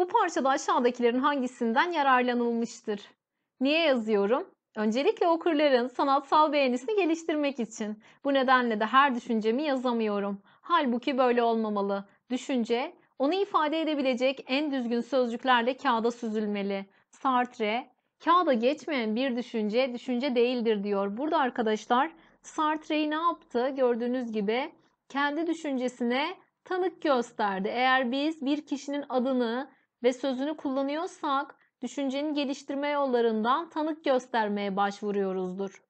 Bu parçada aşağıdakilerin hangisinden yararlanılmıştır? Niye yazıyorum? Öncelikle okurların sanatsal beğenisini geliştirmek için. Bu nedenle de her düşüncemi yazamıyorum. Halbuki böyle olmamalı. Düşünce, onu ifade edebilecek en düzgün sözcüklerle kağıda süzülmeli. Sartre, kağıda geçmeyen bir düşünce, düşünce değildir diyor. Burada arkadaşlar Sartre'yi ne yaptı? Gördüğünüz gibi kendi düşüncesine tanık gösterdi. Eğer biz bir kişinin adını ve sözünü kullanıyorsak düşüncenin geliştirme yollarından tanık göstermeye başvuruyoruzdur.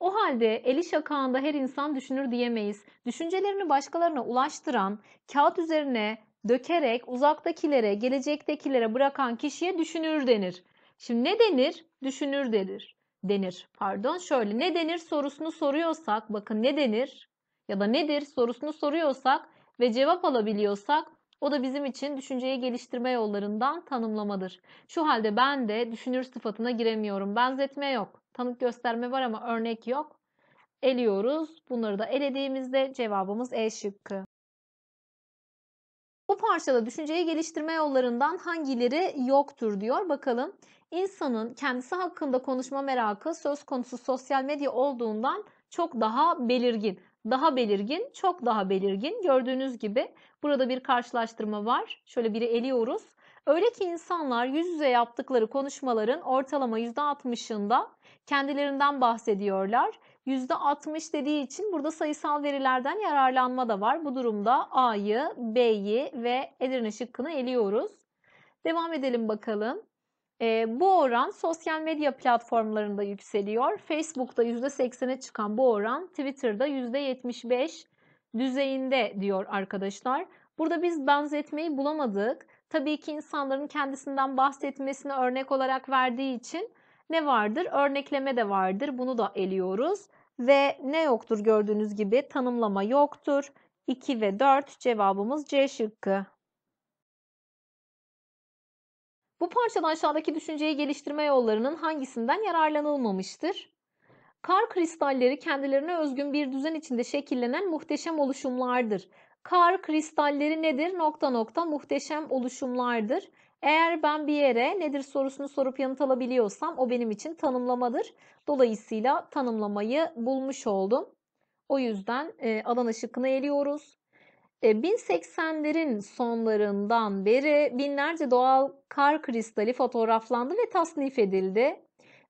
O halde eli şakağında her insan düşünür diyemeyiz. Düşüncelerini başkalarına ulaştıran, kağıt üzerine dökerek uzaktakilere, gelecektekilere bırakan kişiye düşünür denir. Şimdi ne denir? Düşünür denir. Denir. Pardon şöyle ne denir sorusunu soruyorsak bakın ne denir ya da nedir sorusunu soruyorsak ve cevap alabiliyorsak o da bizim için düşünceyi geliştirme yollarından tanımlamadır. Şu halde ben de düşünür sıfatına giremiyorum. Benzetme yok. Tanık gösterme var ama örnek yok. Eliyoruz. Bunları da elediğimizde cevabımız E şıkkı. Bu parçada düşünceyi geliştirme yollarından hangileri yoktur diyor. Bakalım insanın kendisi hakkında konuşma merakı söz konusu sosyal medya olduğundan çok daha belirgin. Daha belirgin, çok daha belirgin. Gördüğünüz gibi Burada bir karşılaştırma var. Şöyle biri eliyoruz. Öyle ki insanlar yüz yüze yaptıkları konuşmaların ortalama %60'ında kendilerinden bahsediyorlar. %60 dediği için burada sayısal verilerden yararlanma da var. Bu durumda A'yı, B'yi ve Edirne şıkkını eliyoruz. Devam edelim bakalım. E, bu oran sosyal medya platformlarında yükseliyor. Facebook'ta %80'e çıkan bu oran Twitter'da %75, düzeyinde diyor arkadaşlar. Burada biz benzetmeyi bulamadık. Tabii ki insanların kendisinden bahsetmesini örnek olarak verdiği için ne vardır? Örnekleme de vardır. Bunu da eliyoruz. Ve ne yoktur gördüğünüz gibi tanımlama yoktur. 2 ve 4 cevabımız C şıkkı. Bu parçada aşağıdaki düşünceyi geliştirme yollarının hangisinden yararlanılmamıştır? Kar kristalleri kendilerine özgün bir düzen içinde şekillenen muhteşem oluşumlardır. Kar kristalleri nedir? Nokta nokta muhteşem oluşumlardır. Eğer ben bir yere nedir sorusunu sorup yanıt alabiliyorsam o benim için tanımlamadır. Dolayısıyla tanımlamayı bulmuş oldum. O yüzden e, Adana şıkkını eliyoruz. 1080'lerin e, sonlarından beri binlerce doğal kar kristali fotoğraflandı ve tasnif edildi.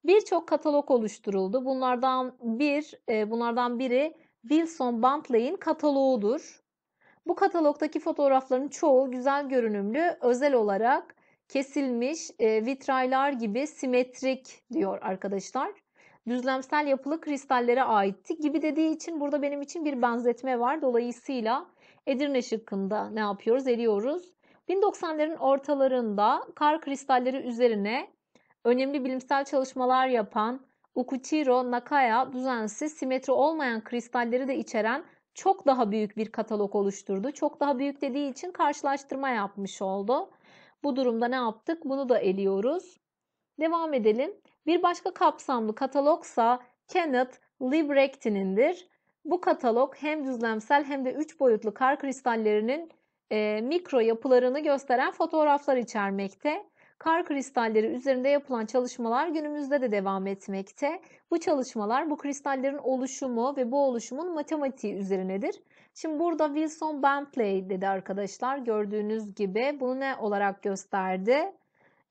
Birçok katalog oluşturuldu. Bunlardan bir, e, bunlardan biri Wilson Bentley'in kataloğudur. Bu katalogdaki fotoğrafların çoğu güzel görünümlü, özel olarak kesilmiş e, vitraylar gibi simetrik diyor arkadaşlar. Düzlemsel yapılı kristallere aitti gibi dediği için burada benim için bir benzetme var. Dolayısıyla Edirne şıkkında ne yapıyoruz? Eriyoruz. 1090'ların ortalarında kar kristalleri üzerine önemli bilimsel çalışmalar yapan Ukuchiro Nakaya düzensiz, simetri olmayan kristalleri de içeren çok daha büyük bir katalog oluşturdu. Çok daha büyük dediği için karşılaştırma yapmış oldu. Bu durumda ne yaptık? Bunu da eliyoruz. Devam edelim. Bir başka kapsamlı katalogsa Kenneth Librectin'indir. Bu katalog hem düzlemsel hem de 3 boyutlu kar kristallerinin e, mikro yapılarını gösteren fotoğraflar içermekte. Kar kristalleri üzerinde yapılan çalışmalar günümüzde de devam etmekte. Bu çalışmalar bu kristallerin oluşumu ve bu oluşumun matematiği üzerinedir. Şimdi burada Wilson Bentley dedi arkadaşlar. Gördüğünüz gibi bunu ne olarak gösterdi?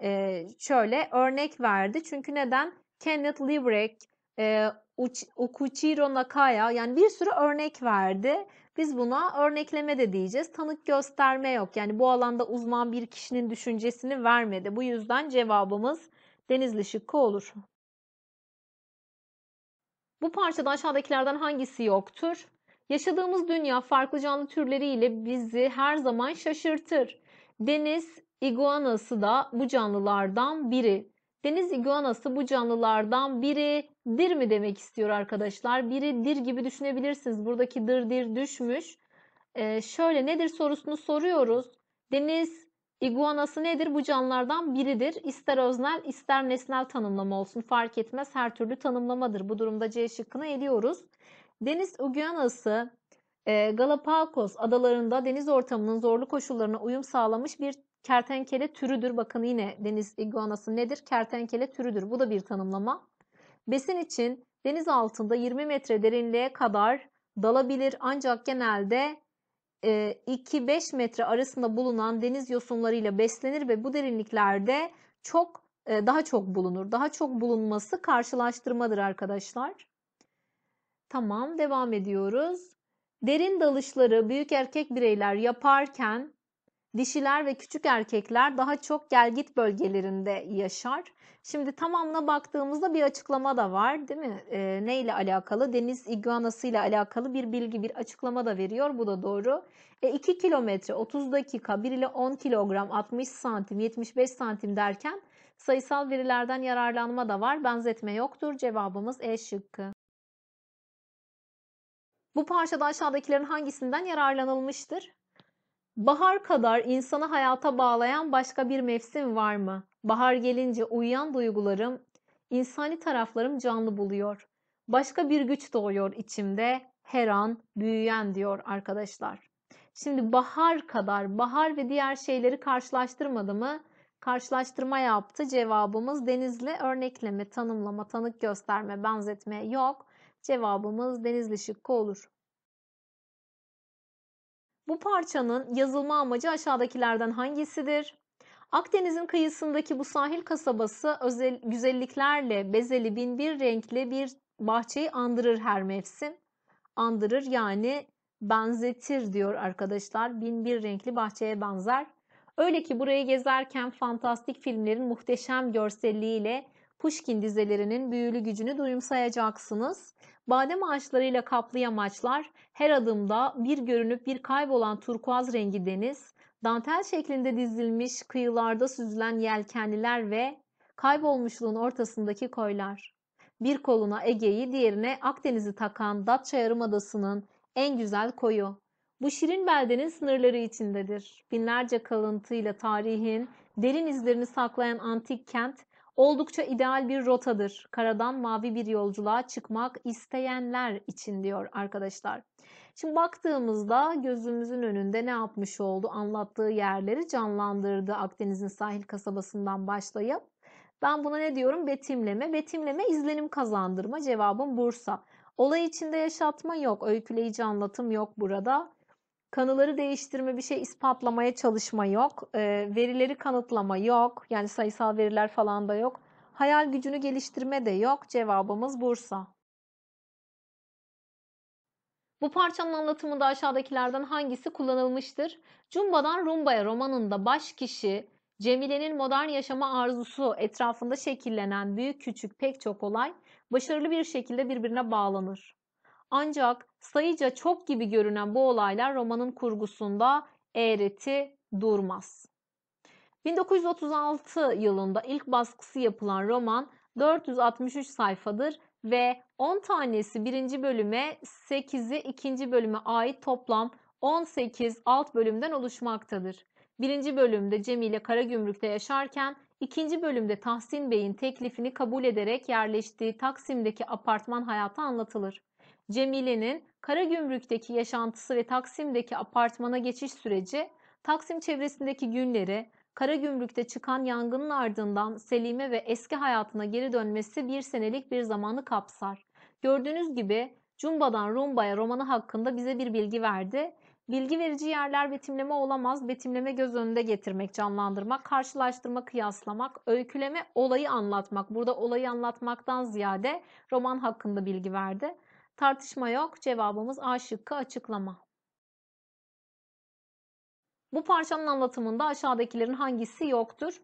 Ee, şöyle örnek verdi. Çünkü neden? Kenneth Liebrecht, e, Uch Okuchiro Nakaya yani bir sürü örnek verdi biz buna örnekleme de diyeceğiz. Tanık gösterme yok. Yani bu alanda uzman bir kişinin düşüncesini vermedi. Bu yüzden cevabımız Denizli şıkkı olur. Bu parçada aşağıdakilerden hangisi yoktur? Yaşadığımız dünya farklı canlı türleriyle bizi her zaman şaşırtır. Deniz iguanası da bu canlılardan biri. Deniz iguanası bu canlılardan biri dir mi demek istiyor arkadaşlar? Biri dir gibi düşünebilirsiniz. Buradaki dir dir düşmüş. Ee, şöyle nedir sorusunu soruyoruz. Deniz iguanası nedir? Bu canlılardan biridir. İster öznel ister nesnel tanımlama olsun fark etmez. Her türlü tanımlamadır. Bu durumda C şıkkını eliyoruz. Deniz iguanası e, Galapagos adalarında deniz ortamının zorlu koşullarına uyum sağlamış bir Kertenkele türüdür. Bakın yine deniz iguanası nedir? Kertenkele türüdür. Bu da bir tanımlama. Besin için deniz altında 20 metre derinliğe kadar dalabilir ancak genelde 2-5 e, metre arasında bulunan deniz yosunlarıyla beslenir ve bu derinliklerde çok e, daha çok bulunur. Daha çok bulunması karşılaştırmadır arkadaşlar. Tamam devam ediyoruz. Derin dalışları büyük erkek bireyler yaparken dişiler ve küçük erkekler daha çok gelgit bölgelerinde yaşar. Şimdi tamamına baktığımızda bir açıklama da var değil mi? E, ee, ne ile alakalı? Deniz iguanası ile alakalı bir bilgi, bir açıklama da veriyor. Bu da doğru. E, 2 kilometre 30 dakika 1 ile 10 kilogram 60 santim 75 santim derken sayısal verilerden yararlanma da var. Benzetme yoktur. Cevabımız E şıkkı. Bu parçada aşağıdakilerin hangisinden yararlanılmıştır? Bahar kadar insanı hayata bağlayan başka bir mevsim var mı? Bahar gelince uyuyan duygularım, insani taraflarım canlı buluyor. Başka bir güç doğuyor içimde, her an büyüyen diyor arkadaşlar. Şimdi bahar kadar, bahar ve diğer şeyleri karşılaştırmadı mı? Karşılaştırma yaptı. Cevabımız denizle örnekleme, tanımlama, tanık gösterme, benzetme yok. Cevabımız denizli şıkkı olur. Bu parçanın yazılma amacı aşağıdakilerden hangisidir? Akdeniz'in kıyısındaki bu sahil kasabası özel, güzelliklerle bezeli binbir renkli bir bahçeyi andırır her mevsim. Andırır yani benzetir diyor arkadaşlar. Binbir renkli bahçeye benzer. Öyle ki burayı gezerken fantastik filmlerin muhteşem görselliğiyle Pushkin dizelerinin büyülü gücünü duyumsayacaksınız badem ağaçlarıyla kaplı yamaçlar, her adımda bir görünüp bir kaybolan turkuaz rengi deniz, dantel şeklinde dizilmiş kıyılarda süzülen yelkenliler ve kaybolmuşluğun ortasındaki koylar. Bir koluna Ege'yi, diğerine Akdeniz'i takan Datça Yarımadası'nın en güzel koyu. Bu şirin beldenin sınırları içindedir. Binlerce kalıntıyla tarihin derin izlerini saklayan antik kent Oldukça ideal bir rotadır. Karadan mavi bir yolculuğa çıkmak isteyenler için diyor arkadaşlar. Şimdi baktığımızda gözümüzün önünde ne yapmış oldu? Anlattığı yerleri canlandırdı Akdeniz'in sahil kasabasından başlayıp. Ben buna ne diyorum? Betimleme. Betimleme izlenim kazandırma. Cevabım Bursa. Olay içinde yaşatma yok. Öyküleyici anlatım yok burada. Kanıları değiştirme, bir şey ispatlamaya çalışma yok. E, verileri kanıtlama yok. Yani sayısal veriler falan da yok. Hayal gücünü geliştirme de yok. Cevabımız Bursa. Bu parçanın anlatımı anlatımında aşağıdakilerden hangisi kullanılmıştır? Cumba'dan Rumba'ya romanında baş kişi Cemile'nin modern yaşama arzusu etrafında şekillenen büyük küçük pek çok olay başarılı bir şekilde birbirine bağlanır. Ancak sayıca çok gibi görünen bu olaylar romanın kurgusunda eğreti durmaz. 1936 yılında ilk baskısı yapılan roman 463 sayfadır ve 10 tanesi birinci bölüme, 8'i ikinci bölüme ait toplam 18 alt bölümden oluşmaktadır. Birinci bölümde Cemile Karagümrük'te yaşarken ikinci bölümde Tahsin Bey'in teklifini kabul ederek yerleştiği Taksim'deki apartman hayatı anlatılır. Cemile'nin Karagümrük'teki yaşantısı ve Taksim'deki apartmana geçiş süreci, Taksim çevresindeki günleri, Karagümrük'te çıkan yangının ardından Selime ve eski hayatına geri dönmesi bir senelik bir zamanı kapsar. Gördüğünüz gibi Cumba'dan Rumba'ya romanı hakkında bize bir bilgi verdi. Bilgi verici yerler betimleme olamaz. Betimleme göz önünde getirmek, canlandırmak, karşılaştırma, kıyaslamak, öyküleme olayı anlatmak. Burada olayı anlatmaktan ziyade roman hakkında bilgi verdi. Tartışma yok. Cevabımız A şıkkı açıklama. Bu parçanın anlatımında aşağıdakilerin hangisi yoktur?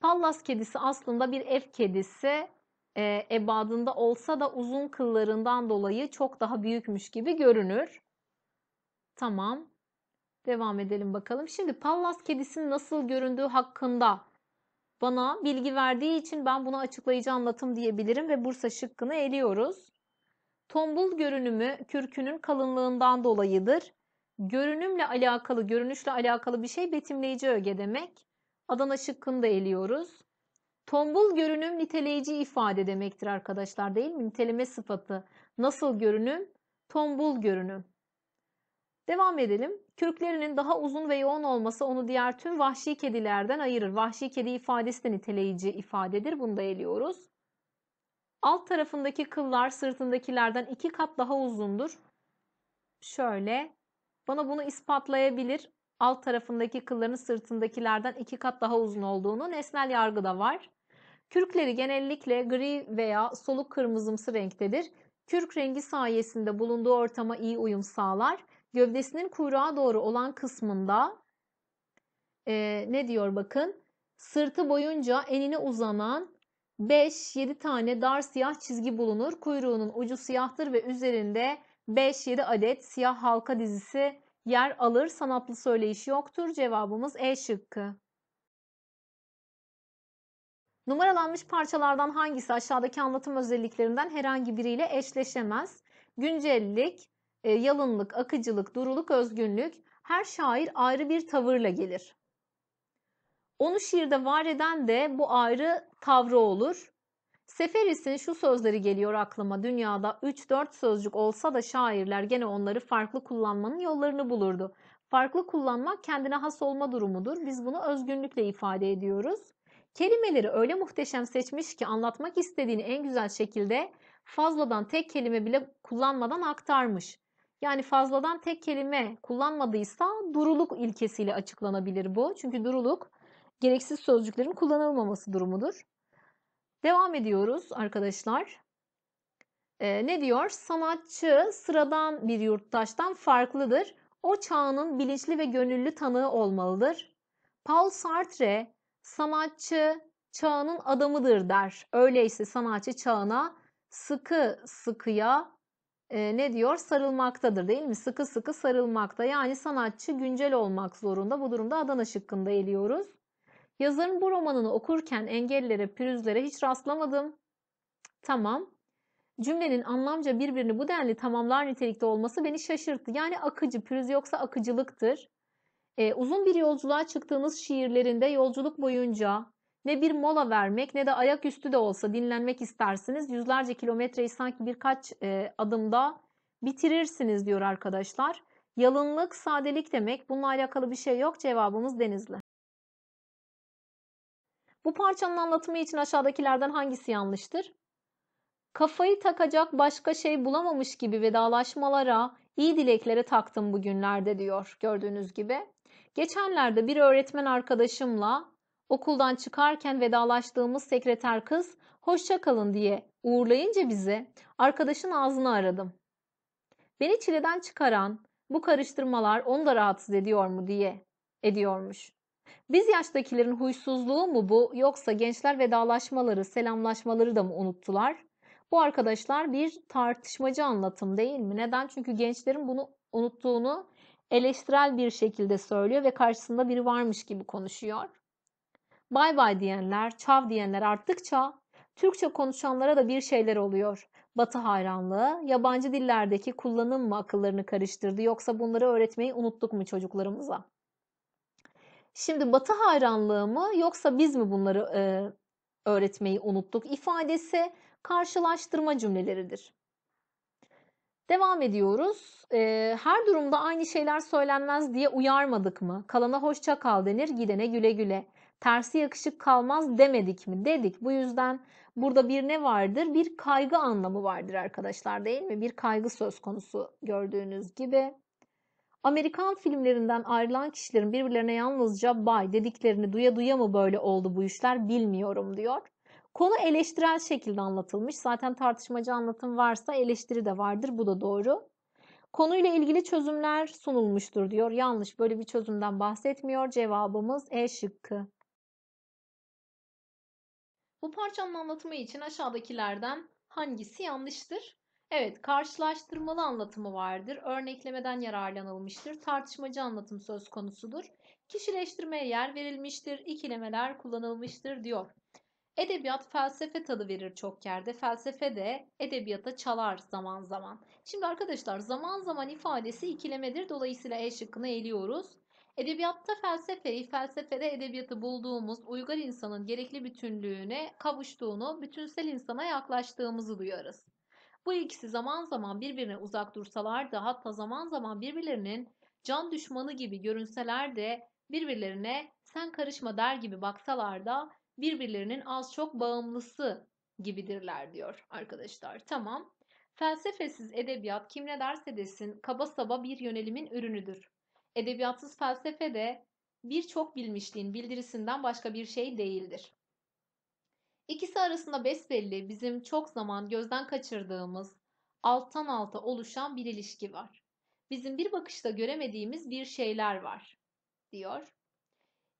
Pallas kedisi aslında bir ev kedisi e, ebadında olsa da uzun kıllarından dolayı çok daha büyükmüş gibi görünür. Tamam. Devam edelim bakalım. Şimdi Pallas kedisinin nasıl göründüğü hakkında bana bilgi verdiği için ben bunu açıklayıcı anlatım diyebilirim ve Bursa şıkkını eliyoruz. Tombul görünümü kürkünün kalınlığından dolayıdır. Görünümle alakalı, görünüşle alakalı bir şey betimleyici öge demek. Adana şıkkını da eliyoruz. Tombul görünüm niteleyici ifade demektir arkadaşlar değil mi? Niteleme sıfatı. Nasıl görünüm? Tombul görünüm. Devam edelim. Kürklerinin daha uzun ve yoğun olması onu diğer tüm vahşi kedilerden ayırır. Vahşi kedi ifadesi de niteleyici ifadedir. Bunu da eliyoruz. Alt tarafındaki kıllar sırtındakilerden iki kat daha uzundur. Şöyle. Bana bunu ispatlayabilir. Alt tarafındaki kılların sırtındakilerden iki kat daha uzun olduğunu nesnel yargıda var. Kürkleri genellikle gri veya soluk kırmızımsı renktedir. Kürk rengi sayesinde bulunduğu ortama iyi uyum sağlar. Gövdesinin kuyruğa doğru olan kısmında e, ne diyor bakın sırtı boyunca enine uzanan 5-7 tane dar siyah çizgi bulunur. Kuyruğunun ucu siyahtır ve üzerinde 5-7 adet siyah halka dizisi yer alır. Sanatlı söyleyiş yoktur. Cevabımız E şıkkı. Numaralanmış parçalardan hangisi aşağıdaki anlatım özelliklerinden herhangi biriyle eşleşemez? Güncellik, e, yalınlık, akıcılık, duruluk, özgünlük her şair ayrı bir tavırla gelir. Onu şiirde var eden de bu ayrı tavrı olur. Seferis'in şu sözleri geliyor aklıma. Dünyada 3-4 sözcük olsa da şairler gene onları farklı kullanmanın yollarını bulurdu. Farklı kullanmak kendine has olma durumudur. Biz bunu özgünlükle ifade ediyoruz. Kelimeleri öyle muhteşem seçmiş ki anlatmak istediğini en güzel şekilde fazladan tek kelime bile kullanmadan aktarmış. Yani fazladan tek kelime kullanmadıysa duruluk ilkesiyle açıklanabilir bu. Çünkü duruluk gereksiz sözcüklerin kullanılmaması durumudur. Devam ediyoruz arkadaşlar. Ee, ne diyor? Sanatçı sıradan bir yurttaştan farklıdır. O çağının bilinçli ve gönüllü tanığı olmalıdır. Paul Sartre sanatçı çağının adamıdır der. Öyleyse sanatçı çağına sıkı sıkıya e, ne diyor? Sarılmaktadır değil mi? Sıkı sıkı sarılmakta. Yani sanatçı güncel olmak zorunda. Bu durumda Adana şıkkında eliyoruz. Yazarın bu romanını okurken engellere, pürüzlere hiç rastlamadım. Tamam. Cümlenin anlamca birbirini bu denli tamamlar nitelikte olması beni şaşırttı. Yani akıcı, pürüz yoksa akıcılıktır. Ee, uzun bir yolculuğa çıktığınız şiirlerinde yolculuk boyunca ne bir mola vermek ne de ayaküstü de olsa dinlenmek istersiniz. Yüzlerce kilometreyi sanki birkaç e, adımda bitirirsiniz diyor arkadaşlar. Yalınlık, sadelik demek. Bununla alakalı bir şey yok. Cevabımız Denizli. Bu parçanın anlatımı için aşağıdakilerden hangisi yanlıştır? Kafayı takacak başka şey bulamamış gibi vedalaşmalara, iyi dileklere taktım bugünlerde diyor gördüğünüz gibi. Geçenlerde bir öğretmen arkadaşımla okuldan çıkarken vedalaştığımız sekreter kız hoşça kalın diye uğurlayınca bizi arkadaşın ağzını aradım. Beni çileden çıkaran bu karıştırmalar onu da rahatsız ediyor mu diye ediyormuş. Biz yaştakilerin huysuzluğu mu bu yoksa gençler vedalaşmaları, selamlaşmaları da mı unuttular? Bu arkadaşlar bir tartışmacı anlatım değil mi? Neden? Çünkü gençlerin bunu unuttuğunu eleştirel bir şekilde söylüyor ve karşısında biri varmış gibi konuşuyor. Bay bay diyenler, çav diyenler arttıkça Türkçe konuşanlara da bir şeyler oluyor. Batı hayranlığı, yabancı dillerdeki kullanım mı akıllarını karıştırdı yoksa bunları öğretmeyi unuttuk mu çocuklarımıza? Şimdi Batı hayranlığı mı yoksa biz mi bunları e, öğretmeyi unuttuk ifadesi karşılaştırma cümleleridir. Devam ediyoruz. E, her durumda aynı şeyler söylenmez diye uyarmadık mı? Kalana hoşça kal denir, gidene güle güle. Tersi yakışık kalmaz demedik mi? Dedik. Bu yüzden burada bir ne vardır? Bir kaygı anlamı vardır arkadaşlar değil mi? Bir kaygı söz konusu gördüğünüz gibi. Amerikan filmlerinden ayrılan kişilerin birbirlerine yalnızca bay dediklerini duya duya mı böyle oldu bu işler bilmiyorum diyor. Konu eleştirel şekilde anlatılmış. Zaten tartışmacı anlatım varsa eleştiri de vardır. Bu da doğru. Konuyla ilgili çözümler sunulmuştur diyor. Yanlış böyle bir çözümden bahsetmiyor. Cevabımız E şıkkı. Bu parçanın anlatımı için aşağıdakilerden hangisi yanlıştır? Evet, karşılaştırmalı anlatımı vardır. Örneklemeden yararlanılmıştır. Tartışmacı anlatım söz konusudur. Kişileştirmeye yer verilmiştir. İkilemeler kullanılmıştır diyor. Edebiyat felsefe tadı verir çok yerde. Felsefe de edebiyata çalar zaman zaman. Şimdi arkadaşlar zaman zaman ifadesi ikilemedir. Dolayısıyla E şıkkını eliyoruz. Edebiyatta felsefeyi, felsefede edebiyatı bulduğumuz uygar insanın gerekli bütünlüğüne kavuştuğunu, bütünsel insana yaklaştığımızı duyarız. Bu ikisi zaman zaman birbirine uzak dursalar da hatta zaman zaman birbirlerinin can düşmanı gibi görünseler de birbirlerine sen karışma der gibi baksalar da birbirlerinin az çok bağımlısı gibidirler diyor arkadaşlar. Tamam. Felsefesiz edebiyat kim ne derse desin kaba saba bir yönelimin ürünüdür. Edebiyatsız felsefe de birçok bilmişliğin bildirisinden başka bir şey değildir. İkisi arasında besbelli bizim çok zaman gözden kaçırdığımız, alttan alta oluşan bir ilişki var. Bizim bir bakışta göremediğimiz bir şeyler var, diyor.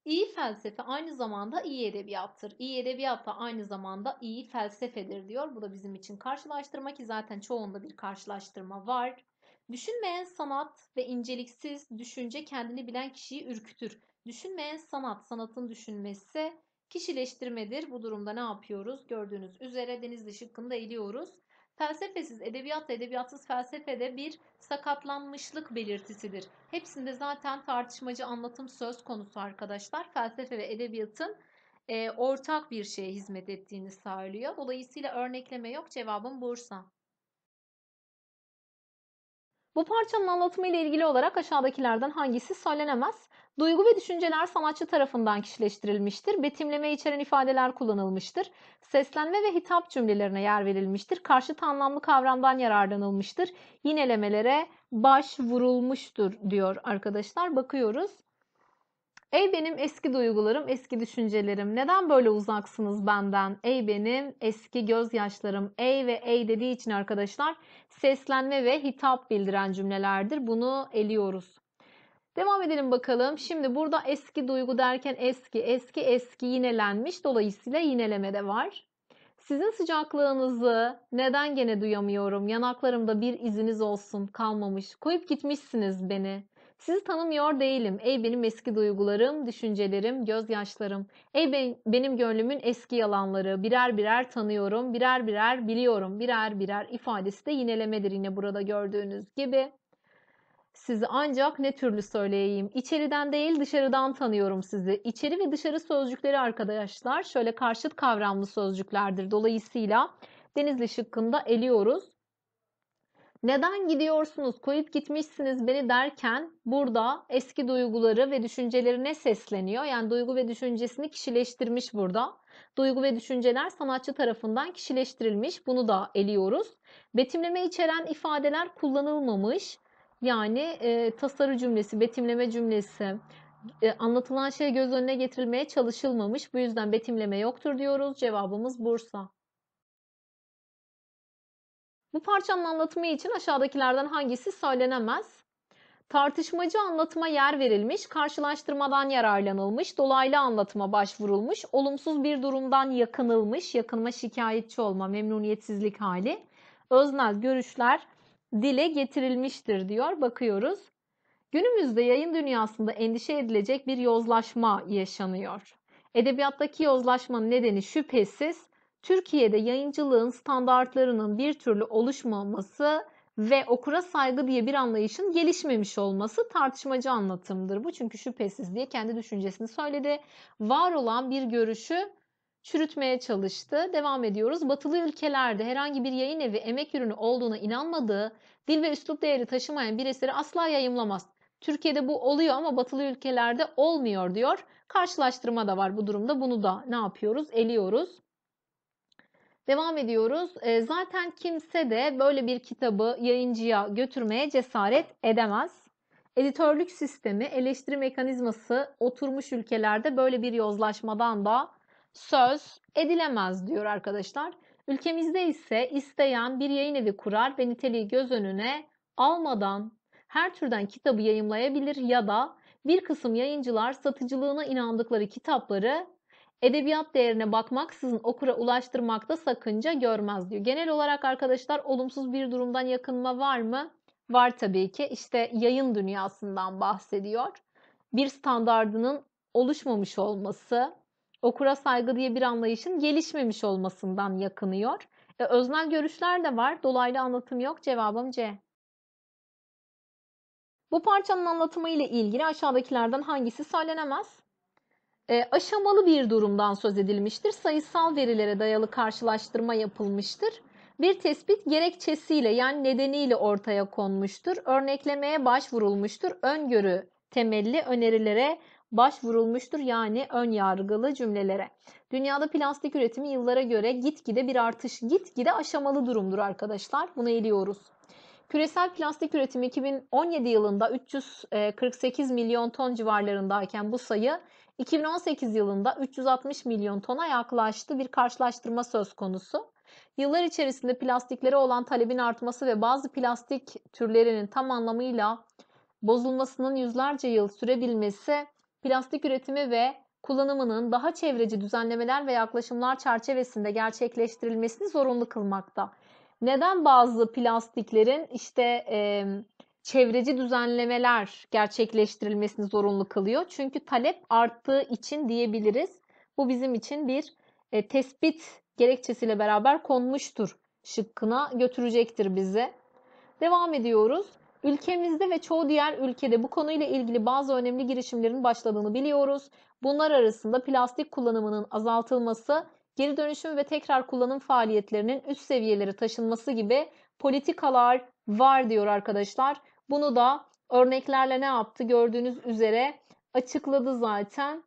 İyi felsefe aynı zamanda iyi edebiyattır. İyi edebiyat da aynı zamanda iyi felsefedir diyor. Bu da bizim için karşılaştırma ki zaten çoğunda bir karşılaştırma var. Düşünmeyen sanat ve inceliksiz düşünce kendini bilen kişiyi ürkütür. Düşünmeyen sanat, sanatın düşünmesi Kişileştirmedir. Bu durumda ne yapıyoruz? Gördüğünüz üzere Denizli şıkkında eliyoruz. Felsefesiz edebiyatla edebiyatsız felsefede bir sakatlanmışlık belirtisidir. Hepsinde zaten tartışmacı anlatım söz konusu arkadaşlar. Felsefe ve edebiyatın e, ortak bir şeye hizmet ettiğini sağlıyor. Dolayısıyla örnekleme yok. Cevabım Bursa. Bu parçanın anlatımı ile ilgili olarak aşağıdakilerden hangisi söylenemez? Duygu ve düşünceler sanatçı tarafından kişileştirilmiştir. Betimleme içeren ifadeler kullanılmıştır. Seslenme ve hitap cümlelerine yer verilmiştir. Karşıt anlamlı kavramdan yararlanılmıştır. Yinelemelere baş vurulmuştur diyor arkadaşlar. Bakıyoruz. Ey benim eski duygularım, eski düşüncelerim. Neden böyle uzaksınız benden? Ey benim eski gözyaşlarım. Ey ve ey dediği için arkadaşlar seslenme ve hitap bildiren cümlelerdir. Bunu eliyoruz. Devam edelim bakalım. Şimdi burada eski duygu derken eski, eski, eski yinelenmiş. Dolayısıyla yineleme de var. Sizin sıcaklığınızı neden gene duyamıyorum? Yanaklarımda bir iziniz olsun kalmamış. Koyup gitmişsiniz beni. Sizi tanımıyor değilim. Ey benim eski duygularım, düşüncelerim, gözyaşlarım. Ey ben, benim gönlümün eski yalanları. Birer birer tanıyorum, birer birer biliyorum, birer birer ifadesi de yinelemedir yine burada gördüğünüz gibi. Sizi ancak ne türlü söyleyeyim? İçeriden değil dışarıdan tanıyorum sizi. İçeri ve dışarı sözcükleri arkadaşlar şöyle karşıt kavramlı sözcüklerdir. Dolayısıyla Denizli şıkkında eliyoruz. Neden gidiyorsunuz, koyup gitmişsiniz beni derken burada eski duyguları ve düşüncelerine sesleniyor. Yani duygu ve düşüncesini kişileştirmiş burada. Duygu ve düşünceler sanatçı tarafından kişileştirilmiş. Bunu da eliyoruz. Betimleme içeren ifadeler kullanılmamış. Yani e, tasarı cümlesi, betimleme cümlesi, e, anlatılan şey göz önüne getirilmeye çalışılmamış. Bu yüzden betimleme yoktur diyoruz. Cevabımız Bursa. Bu parçanın anlatımı için aşağıdakilerden hangisi söylenemez? Tartışmacı anlatıma yer verilmiş, karşılaştırmadan yararlanılmış, dolaylı anlatıma başvurulmuş, olumsuz bir durumdan yakınılmış, yakınma şikayetçi olma, memnuniyetsizlik hali, öznel görüşler dile getirilmiştir diyor. Bakıyoruz. Günümüzde yayın dünyasında endişe edilecek bir yozlaşma yaşanıyor. Edebiyattaki yozlaşmanın nedeni şüphesiz Türkiye'de yayıncılığın standartlarının bir türlü oluşmaması ve okura saygı diye bir anlayışın gelişmemiş olması tartışmacı anlatımdır bu. Çünkü şüphesiz diye kendi düşüncesini söyledi. Var olan bir görüşü çürütmeye çalıştı. Devam ediyoruz. Batılı ülkelerde herhangi bir yayın evi emek ürünü olduğuna inanmadığı, dil ve üslup değeri taşımayan bir eseri asla yayımlamaz. Türkiye'de bu oluyor ama batılı ülkelerde olmuyor diyor. Karşılaştırma da var bu durumda. Bunu da ne yapıyoruz? Eliyoruz. Devam ediyoruz. Ee, zaten kimse de böyle bir kitabı yayıncıya götürmeye cesaret edemez. Editörlük sistemi, eleştiri mekanizması oturmuş ülkelerde böyle bir yozlaşmadan da söz edilemez diyor arkadaşlar. Ülkemizde ise isteyen bir yayın evi kurar ve niteliği göz önüne almadan her türden kitabı yayımlayabilir ya da bir kısım yayıncılar satıcılığına inandıkları kitapları edebiyat değerine bakmaksızın okura ulaştırmakta sakınca görmez diyor. Genel olarak arkadaşlar olumsuz bir durumdan yakınma var mı? Var tabii ki. İşte yayın dünyasından bahsediyor. Bir standardının oluşmamış olması, okura saygı diye bir anlayışın gelişmemiş olmasından yakınıyor. E, öznel görüşler de var. Dolaylı anlatım yok. Cevabım C. Bu parçanın anlatımı ile ilgili aşağıdakilerden hangisi söylenemez? e, aşamalı bir durumdan söz edilmiştir. Sayısal verilere dayalı karşılaştırma yapılmıştır. Bir tespit gerekçesiyle yani nedeniyle ortaya konmuştur. Örneklemeye başvurulmuştur. Öngörü temelli önerilere başvurulmuştur yani ön yargılı cümlelere. Dünyada plastik üretimi yıllara göre gitgide bir artış, gitgide aşamalı durumdur arkadaşlar. Bunu eliyoruz. Küresel plastik üretimi 2017 yılında 348 e, milyon ton civarlarındayken bu sayı 2018 yılında 360 milyon tona yaklaştı bir karşılaştırma söz konusu. Yıllar içerisinde plastiklere olan talebin artması ve bazı plastik türlerinin tam anlamıyla bozulmasının yüzlerce yıl sürebilmesi plastik üretimi ve kullanımının daha çevreci düzenlemeler ve yaklaşımlar çerçevesinde gerçekleştirilmesini zorunlu kılmakta. Neden bazı plastiklerin işte e, çevreci düzenlemeler gerçekleştirilmesini zorunlu kılıyor. Çünkü talep arttığı için diyebiliriz. Bu bizim için bir e, tespit gerekçesiyle beraber konmuştur şıkkına götürecektir bizi. Devam ediyoruz. Ülkemizde ve çoğu diğer ülkede bu konuyla ilgili bazı önemli girişimlerin başladığını biliyoruz. Bunlar arasında plastik kullanımının azaltılması, geri dönüşüm ve tekrar kullanım faaliyetlerinin üst seviyeleri taşınması gibi politikalar var diyor arkadaşlar. Bunu da örneklerle ne yaptı gördüğünüz üzere açıkladı zaten.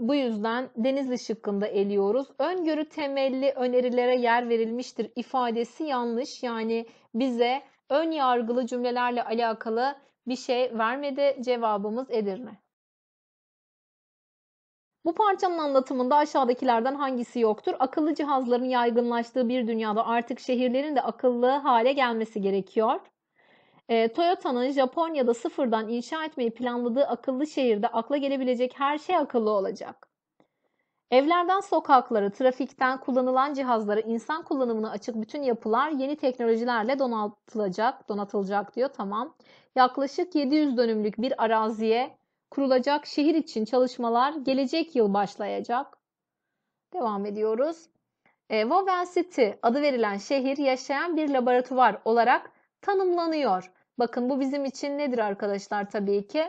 Bu yüzden Denizli şıkkında eliyoruz. Öngörü temelli önerilere yer verilmiştir ifadesi yanlış. Yani bize ön yargılı cümlelerle alakalı bir şey vermedi. Cevabımız Edirne. Bu parçanın anlatımında aşağıdakilerden hangisi yoktur? Akıllı cihazların yaygınlaştığı bir dünyada artık şehirlerin de akıllı hale gelmesi gerekiyor. E, Toyota'nın Japonya'da sıfırdan inşa etmeyi planladığı akıllı şehirde akla gelebilecek her şey akıllı olacak. Evlerden sokaklara, trafikten kullanılan cihazlara, insan kullanımına açık bütün yapılar yeni teknolojilerle donatılacak, donatılacak diyor tamam. Yaklaşık 700 dönümlük bir araziye kurulacak şehir için çalışmalar gelecek yıl başlayacak. Devam ediyoruz. E, Woven City adı verilen şehir yaşayan bir laboratuvar olarak tanımlanıyor. Bakın bu bizim için nedir arkadaşlar tabii ki?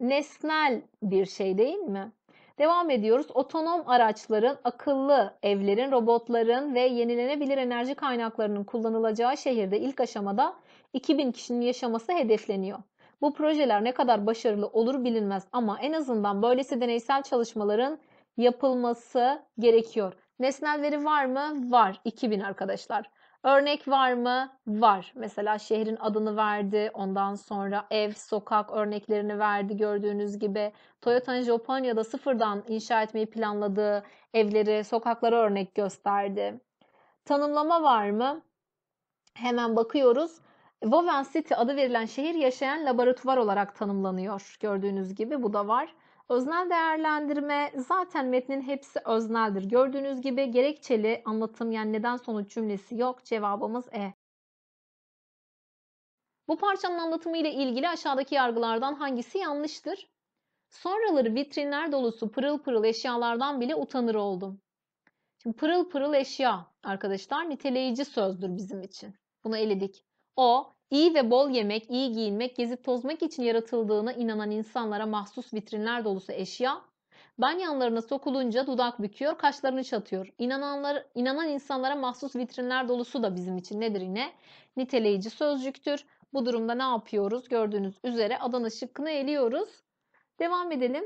Nesnel bir şey değil mi? Devam ediyoruz. Otonom araçların, akıllı evlerin, robotların ve yenilenebilir enerji kaynaklarının kullanılacağı şehirde ilk aşamada 2000 kişinin yaşaması hedefleniyor. Bu projeler ne kadar başarılı olur bilinmez ama en azından böylesi deneysel çalışmaların yapılması gerekiyor. Nesnel veri var mı? Var. 2000 arkadaşlar. Örnek var mı? Var. Mesela şehrin adını verdi. Ondan sonra ev, sokak örneklerini verdi gördüğünüz gibi. Toyota'nın Japonya'da sıfırdan inşa etmeyi planladığı evleri, sokakları örnek gösterdi. Tanımlama var mı? Hemen bakıyoruz. Woven City adı verilen şehir yaşayan laboratuvar olarak tanımlanıyor. Gördüğünüz gibi bu da var. Öznel değerlendirme zaten metnin hepsi özneldir. Gördüğünüz gibi gerekçeli anlatım yani neden sonuç cümlesi yok. Cevabımız E. Bu parçanın anlatımı ile ilgili aşağıdaki yargılardan hangisi yanlıştır? Sonraları vitrinler dolusu pırıl pırıl eşyalardan bile utanır oldum. Şimdi pırıl pırıl eşya arkadaşlar niteleyici sözdür bizim için. Bunu eledik. O İyi ve bol yemek, iyi giyinmek, gezip tozmak için yaratıldığına inanan insanlara mahsus vitrinler dolusu eşya, banyanlarına sokulunca dudak büküyor, kaşlarını çatıyor. İnananlar, inanan insanlara mahsus vitrinler dolusu da bizim için nedir yine? Niteleyici sözcüktür. Bu durumda ne yapıyoruz? Gördüğünüz üzere Adana şıkkını eliyoruz. Devam edelim.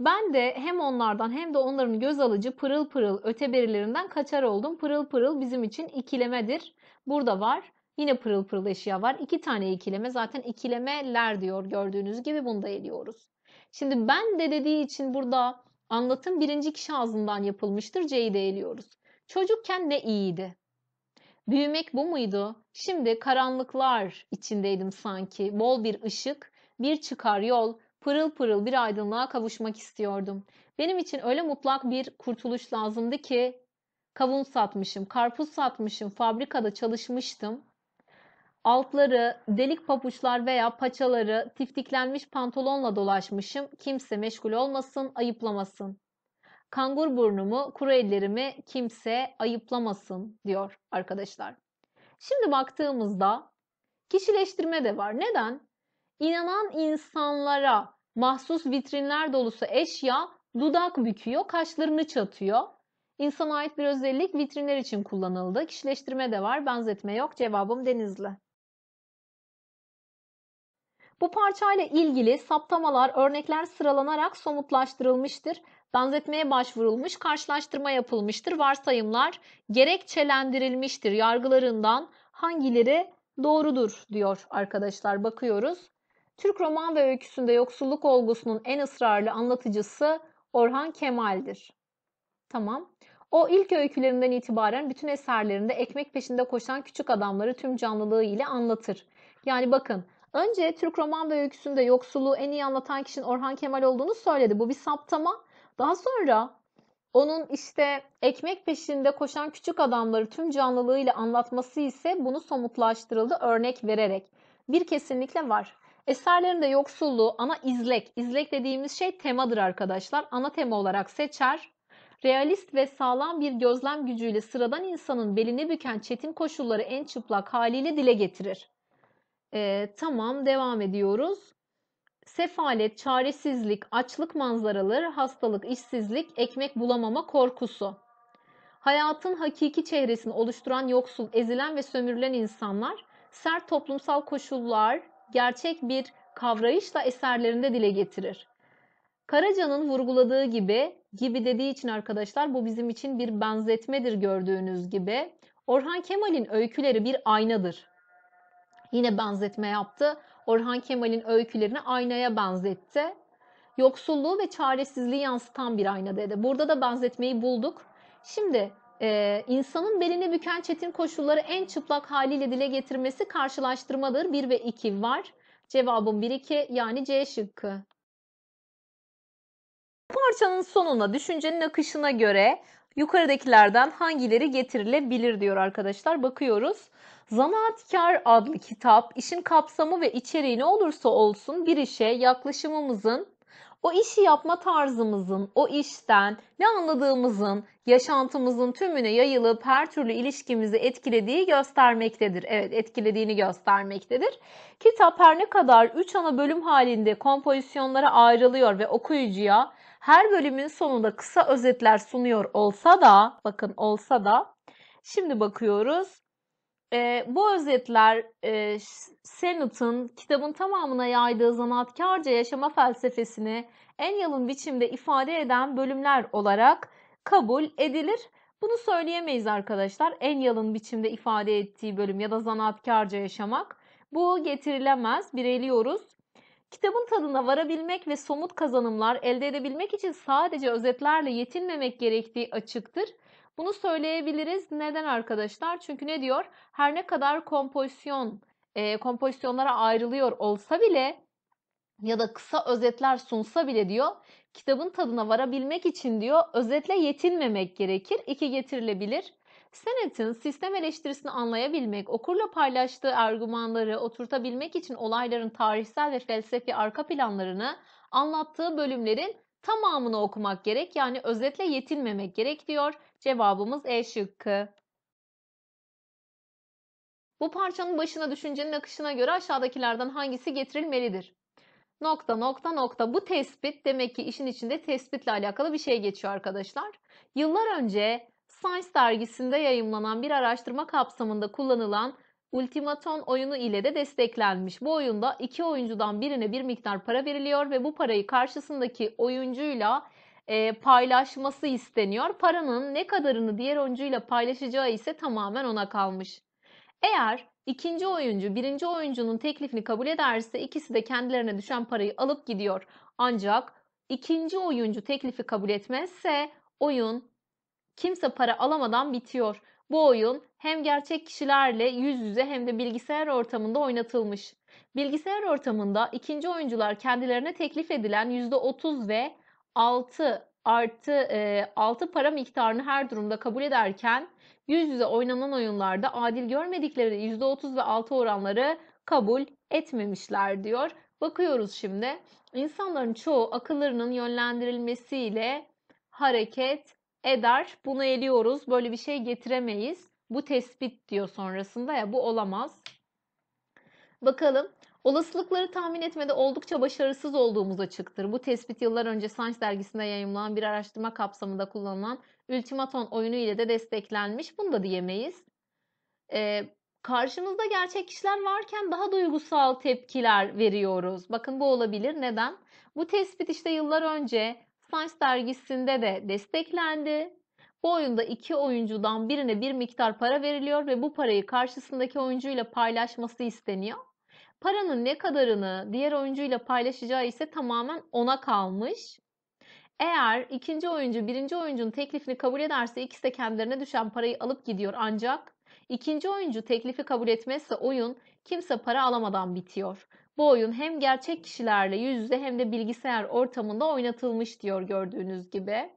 Ben de hem onlardan hem de onların göz alıcı pırıl pırıl öte berilerinden kaçar oldum. Pırıl pırıl bizim için ikilemedir. Burada var. Yine pırıl pırıl eşya var. İki tane ikileme zaten ikilemeler diyor gördüğünüz gibi bunu da eliyoruz. Şimdi ben de dediği için burada anlatım birinci kişi ağzından yapılmıştır. C'yi de eliyoruz. Çocukken ne iyiydi? Büyümek bu muydu? Şimdi karanlıklar içindeydim sanki. Bol bir ışık, bir çıkar yol, pırıl pırıl bir aydınlığa kavuşmak istiyordum. Benim için öyle mutlak bir kurtuluş lazımdı ki kavun satmışım, karpuz satmışım, fabrikada çalışmıştım. Altları, delik papuçlar veya paçaları tiftiklenmiş pantolonla dolaşmışım. Kimse meşgul olmasın, ayıplamasın. Kangur burnumu, kuru ellerimi kimse ayıplamasın diyor arkadaşlar. Şimdi baktığımızda kişileştirme de var. Neden? İnanan insanlara mahsus vitrinler dolusu eşya dudak büküyor, kaşlarını çatıyor. İnsana ait bir özellik vitrinler için kullanıldı. Kişileştirme de var, benzetme yok. Cevabım Denizli. Bu parçayla ilgili saptamalar, örnekler sıralanarak somutlaştırılmıştır. Benzetmeye başvurulmuş, karşılaştırma yapılmıştır. Varsayımlar gerekçelendirilmiştir. Yargılarından hangileri doğrudur diyor arkadaşlar. Bakıyoruz. Türk roman ve öyküsünde yoksulluk olgusunun en ısrarlı anlatıcısı Orhan Kemal'dir. Tamam. O ilk öykülerinden itibaren bütün eserlerinde ekmek peşinde koşan küçük adamları tüm canlılığı ile anlatır. Yani bakın Önce Türk roman ve öyküsünde yoksulluğu en iyi anlatan kişinin Orhan Kemal olduğunu söyledi. Bu bir saptama. Daha sonra onun işte ekmek peşinde koşan küçük adamları tüm canlılığıyla anlatması ise bunu somutlaştırıldı örnek vererek. Bir kesinlikle var. Eserlerinde yoksulluğu ana izlek, izlek dediğimiz şey temadır arkadaşlar. Ana tema olarak seçer. Realist ve sağlam bir gözlem gücüyle sıradan insanın belini büken çetin koşulları en çıplak haliyle dile getirir. E, tamam devam ediyoruz. Sefalet, çaresizlik, açlık manzaraları, hastalık, işsizlik, ekmek bulamama korkusu. Hayatın hakiki çehresini oluşturan yoksul, ezilen ve sömürülen insanlar sert toplumsal koşullar gerçek bir kavrayışla eserlerinde dile getirir. Karaca'nın vurguladığı gibi, gibi dediği için arkadaşlar bu bizim için bir benzetmedir gördüğünüz gibi. Orhan Kemal'in öyküleri bir aynadır. Yine benzetme yaptı. Orhan Kemal'in öykülerini aynaya benzetti. Yoksulluğu ve çaresizliği yansıtan bir ayna dedi. Burada da benzetmeyi bulduk. Şimdi e, insanın belini büken çetin koşulları en çıplak haliyle dile getirmesi karşılaştırmadır. 1 ve 2 var. Cevabım 1-2 yani C şıkkı. Parçanın sonuna düşüncenin akışına göre yukarıdakilerden hangileri getirilebilir diyor arkadaşlar. Bakıyoruz. Zanaatkar adlı kitap işin kapsamı ve içeriği ne olursa olsun bir işe yaklaşımımızın o işi yapma tarzımızın, o işten ne anladığımızın, yaşantımızın tümüne yayılıp her türlü ilişkimizi etkilediği göstermektedir. Evet, etkilediğini göstermektedir. Kitap her ne kadar 3 ana bölüm halinde kompozisyonlara ayrılıyor ve okuyucuya her bölümün sonunda kısa özetler sunuyor olsa da, bakın olsa da, şimdi bakıyoruz. E, bu özetler e, Sennett'ın kitabın tamamına yaydığı zanatkarca yaşama felsefesini en yalın biçimde ifade eden bölümler olarak kabul edilir. Bunu söyleyemeyiz arkadaşlar. En yalın biçimde ifade ettiği bölüm ya da zanatkarca yaşamak. Bu getirilemez, bireyliyoruz. Kitabın tadına varabilmek ve somut kazanımlar elde edebilmek için sadece özetlerle yetinmemek gerektiği açıktır. Bunu söyleyebiliriz. Neden arkadaşlar? Çünkü ne diyor? Her ne kadar kompozisyon e, kompozisyonlara ayrılıyor olsa bile ya da kısa özetler sunsa bile diyor kitabın tadına varabilmek için diyor özetle yetinmemek gerekir. İki getirilebilir. Senetin sistem eleştirisini anlayabilmek, okurla paylaştığı argümanları oturtabilmek için olayların tarihsel ve felsefi arka planlarını anlattığı bölümlerin tamamını okumak gerek yani özetle yetinmemek gerek diyor. Cevabımız E şıkkı. Bu parçanın başına düşüncenin akışına göre aşağıdakilerden hangisi getirilmelidir? Nokta nokta nokta bu tespit demek ki işin içinde tespitle alakalı bir şey geçiyor arkadaşlar. Yıllar önce Science dergisinde yayımlanan bir araştırma kapsamında kullanılan ultimaton oyunu ile de desteklenmiş. Bu oyunda iki oyuncudan birine bir miktar para veriliyor ve bu parayı karşısındaki oyuncuyla e, paylaşması isteniyor. Paranın ne kadarını diğer oyuncuyla paylaşacağı ise tamamen ona kalmış. Eğer ikinci oyuncu birinci oyuncunun teklifini kabul ederse ikisi de kendilerine düşen parayı alıp gidiyor. Ancak ikinci oyuncu teklifi kabul etmezse oyun kimse para alamadan bitiyor. Bu oyun hem gerçek kişilerle yüz yüze hem de bilgisayar ortamında oynatılmış. Bilgisayar ortamında ikinci oyuncular kendilerine teklif edilen %30 ve 6 artı e, 6 para miktarını her durumda kabul ederken yüz yüze oynanan oyunlarda adil görmedikleri %30 ve 6 oranları kabul etmemişler diyor. Bakıyoruz şimdi. İnsanların çoğu akıllarının yönlendirilmesiyle hareket eder. Bunu eliyoruz. Böyle bir şey getiremeyiz. Bu tespit diyor sonrasında ya bu olamaz. Bakalım. Olasılıkları tahmin etmede oldukça başarısız olduğumuz çıktır. Bu tespit yıllar önce Science dergisinde yayımlanan bir araştırma kapsamında kullanılan ultimaton oyunu ile de desteklenmiş. Bunu da diyemeyiz. Ee, karşımızda gerçek kişiler varken daha duygusal tepkiler veriyoruz. Bakın bu olabilir. Neden? Bu tespit işte yıllar önce Spice dergisinde de desteklendi. Bu oyunda iki oyuncudan birine bir miktar para veriliyor ve bu parayı karşısındaki oyuncuyla paylaşması isteniyor. Paranın ne kadarını diğer oyuncuyla paylaşacağı ise tamamen ona kalmış. Eğer ikinci oyuncu birinci oyuncunun teklifini kabul ederse ikisi de kendilerine düşen parayı alıp gidiyor ancak ikinci oyuncu teklifi kabul etmezse oyun kimse para alamadan bitiyor. Bu oyun hem gerçek kişilerle yüz yüze hem de bilgisayar ortamında oynatılmış diyor gördüğünüz gibi.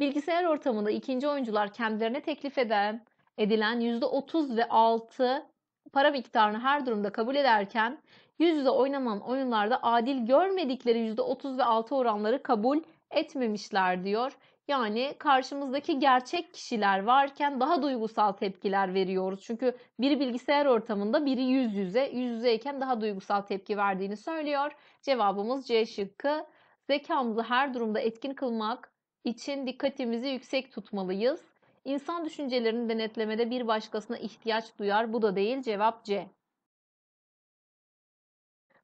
Bilgisayar ortamında ikinci oyuncular kendilerine teklif eden edilen %30 ve 6 para miktarını her durumda kabul ederken yüz yüze oynanan oyunlarda adil görmedikleri %30 ve 6 oranları kabul etmemişler diyor. Yani karşımızdaki gerçek kişiler varken daha duygusal tepkiler veriyoruz. Çünkü bir bilgisayar ortamında, biri yüz yüze, yüz yüzeyken daha duygusal tepki verdiğini söylüyor. Cevabımız C şıkkı. Zekamızı her durumda etkin kılmak için dikkatimizi yüksek tutmalıyız. İnsan düşüncelerini denetlemede bir başkasına ihtiyaç duyar. Bu da değil. Cevap C.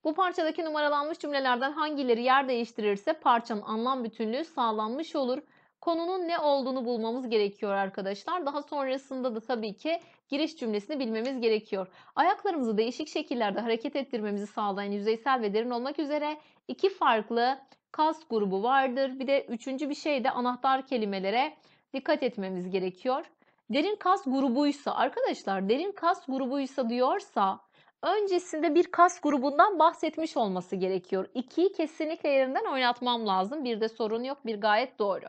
Bu parçadaki numaralanmış cümlelerden hangileri yer değiştirirse parçanın anlam bütünlüğü sağlanmış olur konunun ne olduğunu bulmamız gerekiyor arkadaşlar. Daha sonrasında da tabii ki giriş cümlesini bilmemiz gerekiyor. Ayaklarımızı değişik şekillerde hareket ettirmemizi sağlayan yüzeysel ve derin olmak üzere iki farklı kas grubu vardır. Bir de üçüncü bir şey de anahtar kelimelere dikkat etmemiz gerekiyor. Derin kas grubuysa arkadaşlar derin kas grubuysa diyorsa öncesinde bir kas grubundan bahsetmiş olması gerekiyor. İkiyi kesinlikle yerinden oynatmam lazım. Bir de sorun yok. Bir gayet doğru.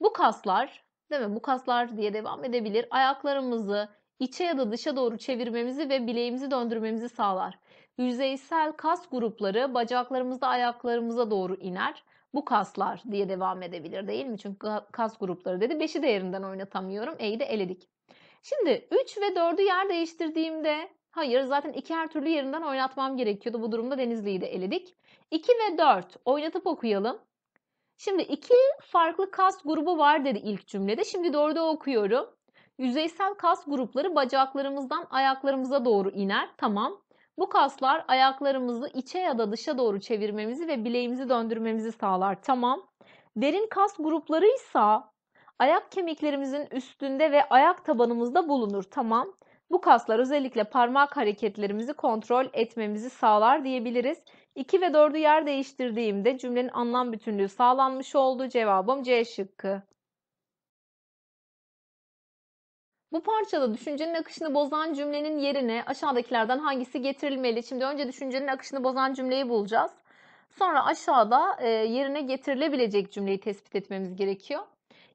Bu kaslar, değil mi? Bu kaslar diye devam edebilir. Ayaklarımızı içe ya da dışa doğru çevirmemizi ve bileğimizi döndürmemizi sağlar. Yüzeysel kas grupları bacaklarımızda ayaklarımıza doğru iner. Bu kaslar diye devam edebilir değil mi? Çünkü kas grupları dedi. Beşi de yerinden oynatamıyorum. E'yi de eledik. Şimdi 3 ve 4'ü yer değiştirdiğimde hayır zaten iki her türlü yerinden oynatmam gerekiyordu. Bu durumda Denizli'yi de eledik. 2 ve 4 oynatıp okuyalım. Şimdi iki farklı kas grubu var dedi ilk cümlede. Şimdi doğru okuyorum. Yüzeysel kas grupları bacaklarımızdan ayaklarımıza doğru iner. Tamam. Bu kaslar ayaklarımızı içe ya da dışa doğru çevirmemizi ve bileğimizi döndürmemizi sağlar. Tamam. Derin kas grupları ise ayak kemiklerimizin üstünde ve ayak tabanımızda bulunur. Tamam. Bu kaslar özellikle parmak hareketlerimizi kontrol etmemizi sağlar diyebiliriz. 2 ve 4'ü yer değiştirdiğimde cümlenin anlam bütünlüğü sağlanmış oldu. Cevabım C şıkkı. Bu parçada düşüncenin akışını bozan cümlenin yerine aşağıdakilerden hangisi getirilmeli? Şimdi önce düşüncenin akışını bozan cümleyi bulacağız. Sonra aşağıda e, yerine getirilebilecek cümleyi tespit etmemiz gerekiyor.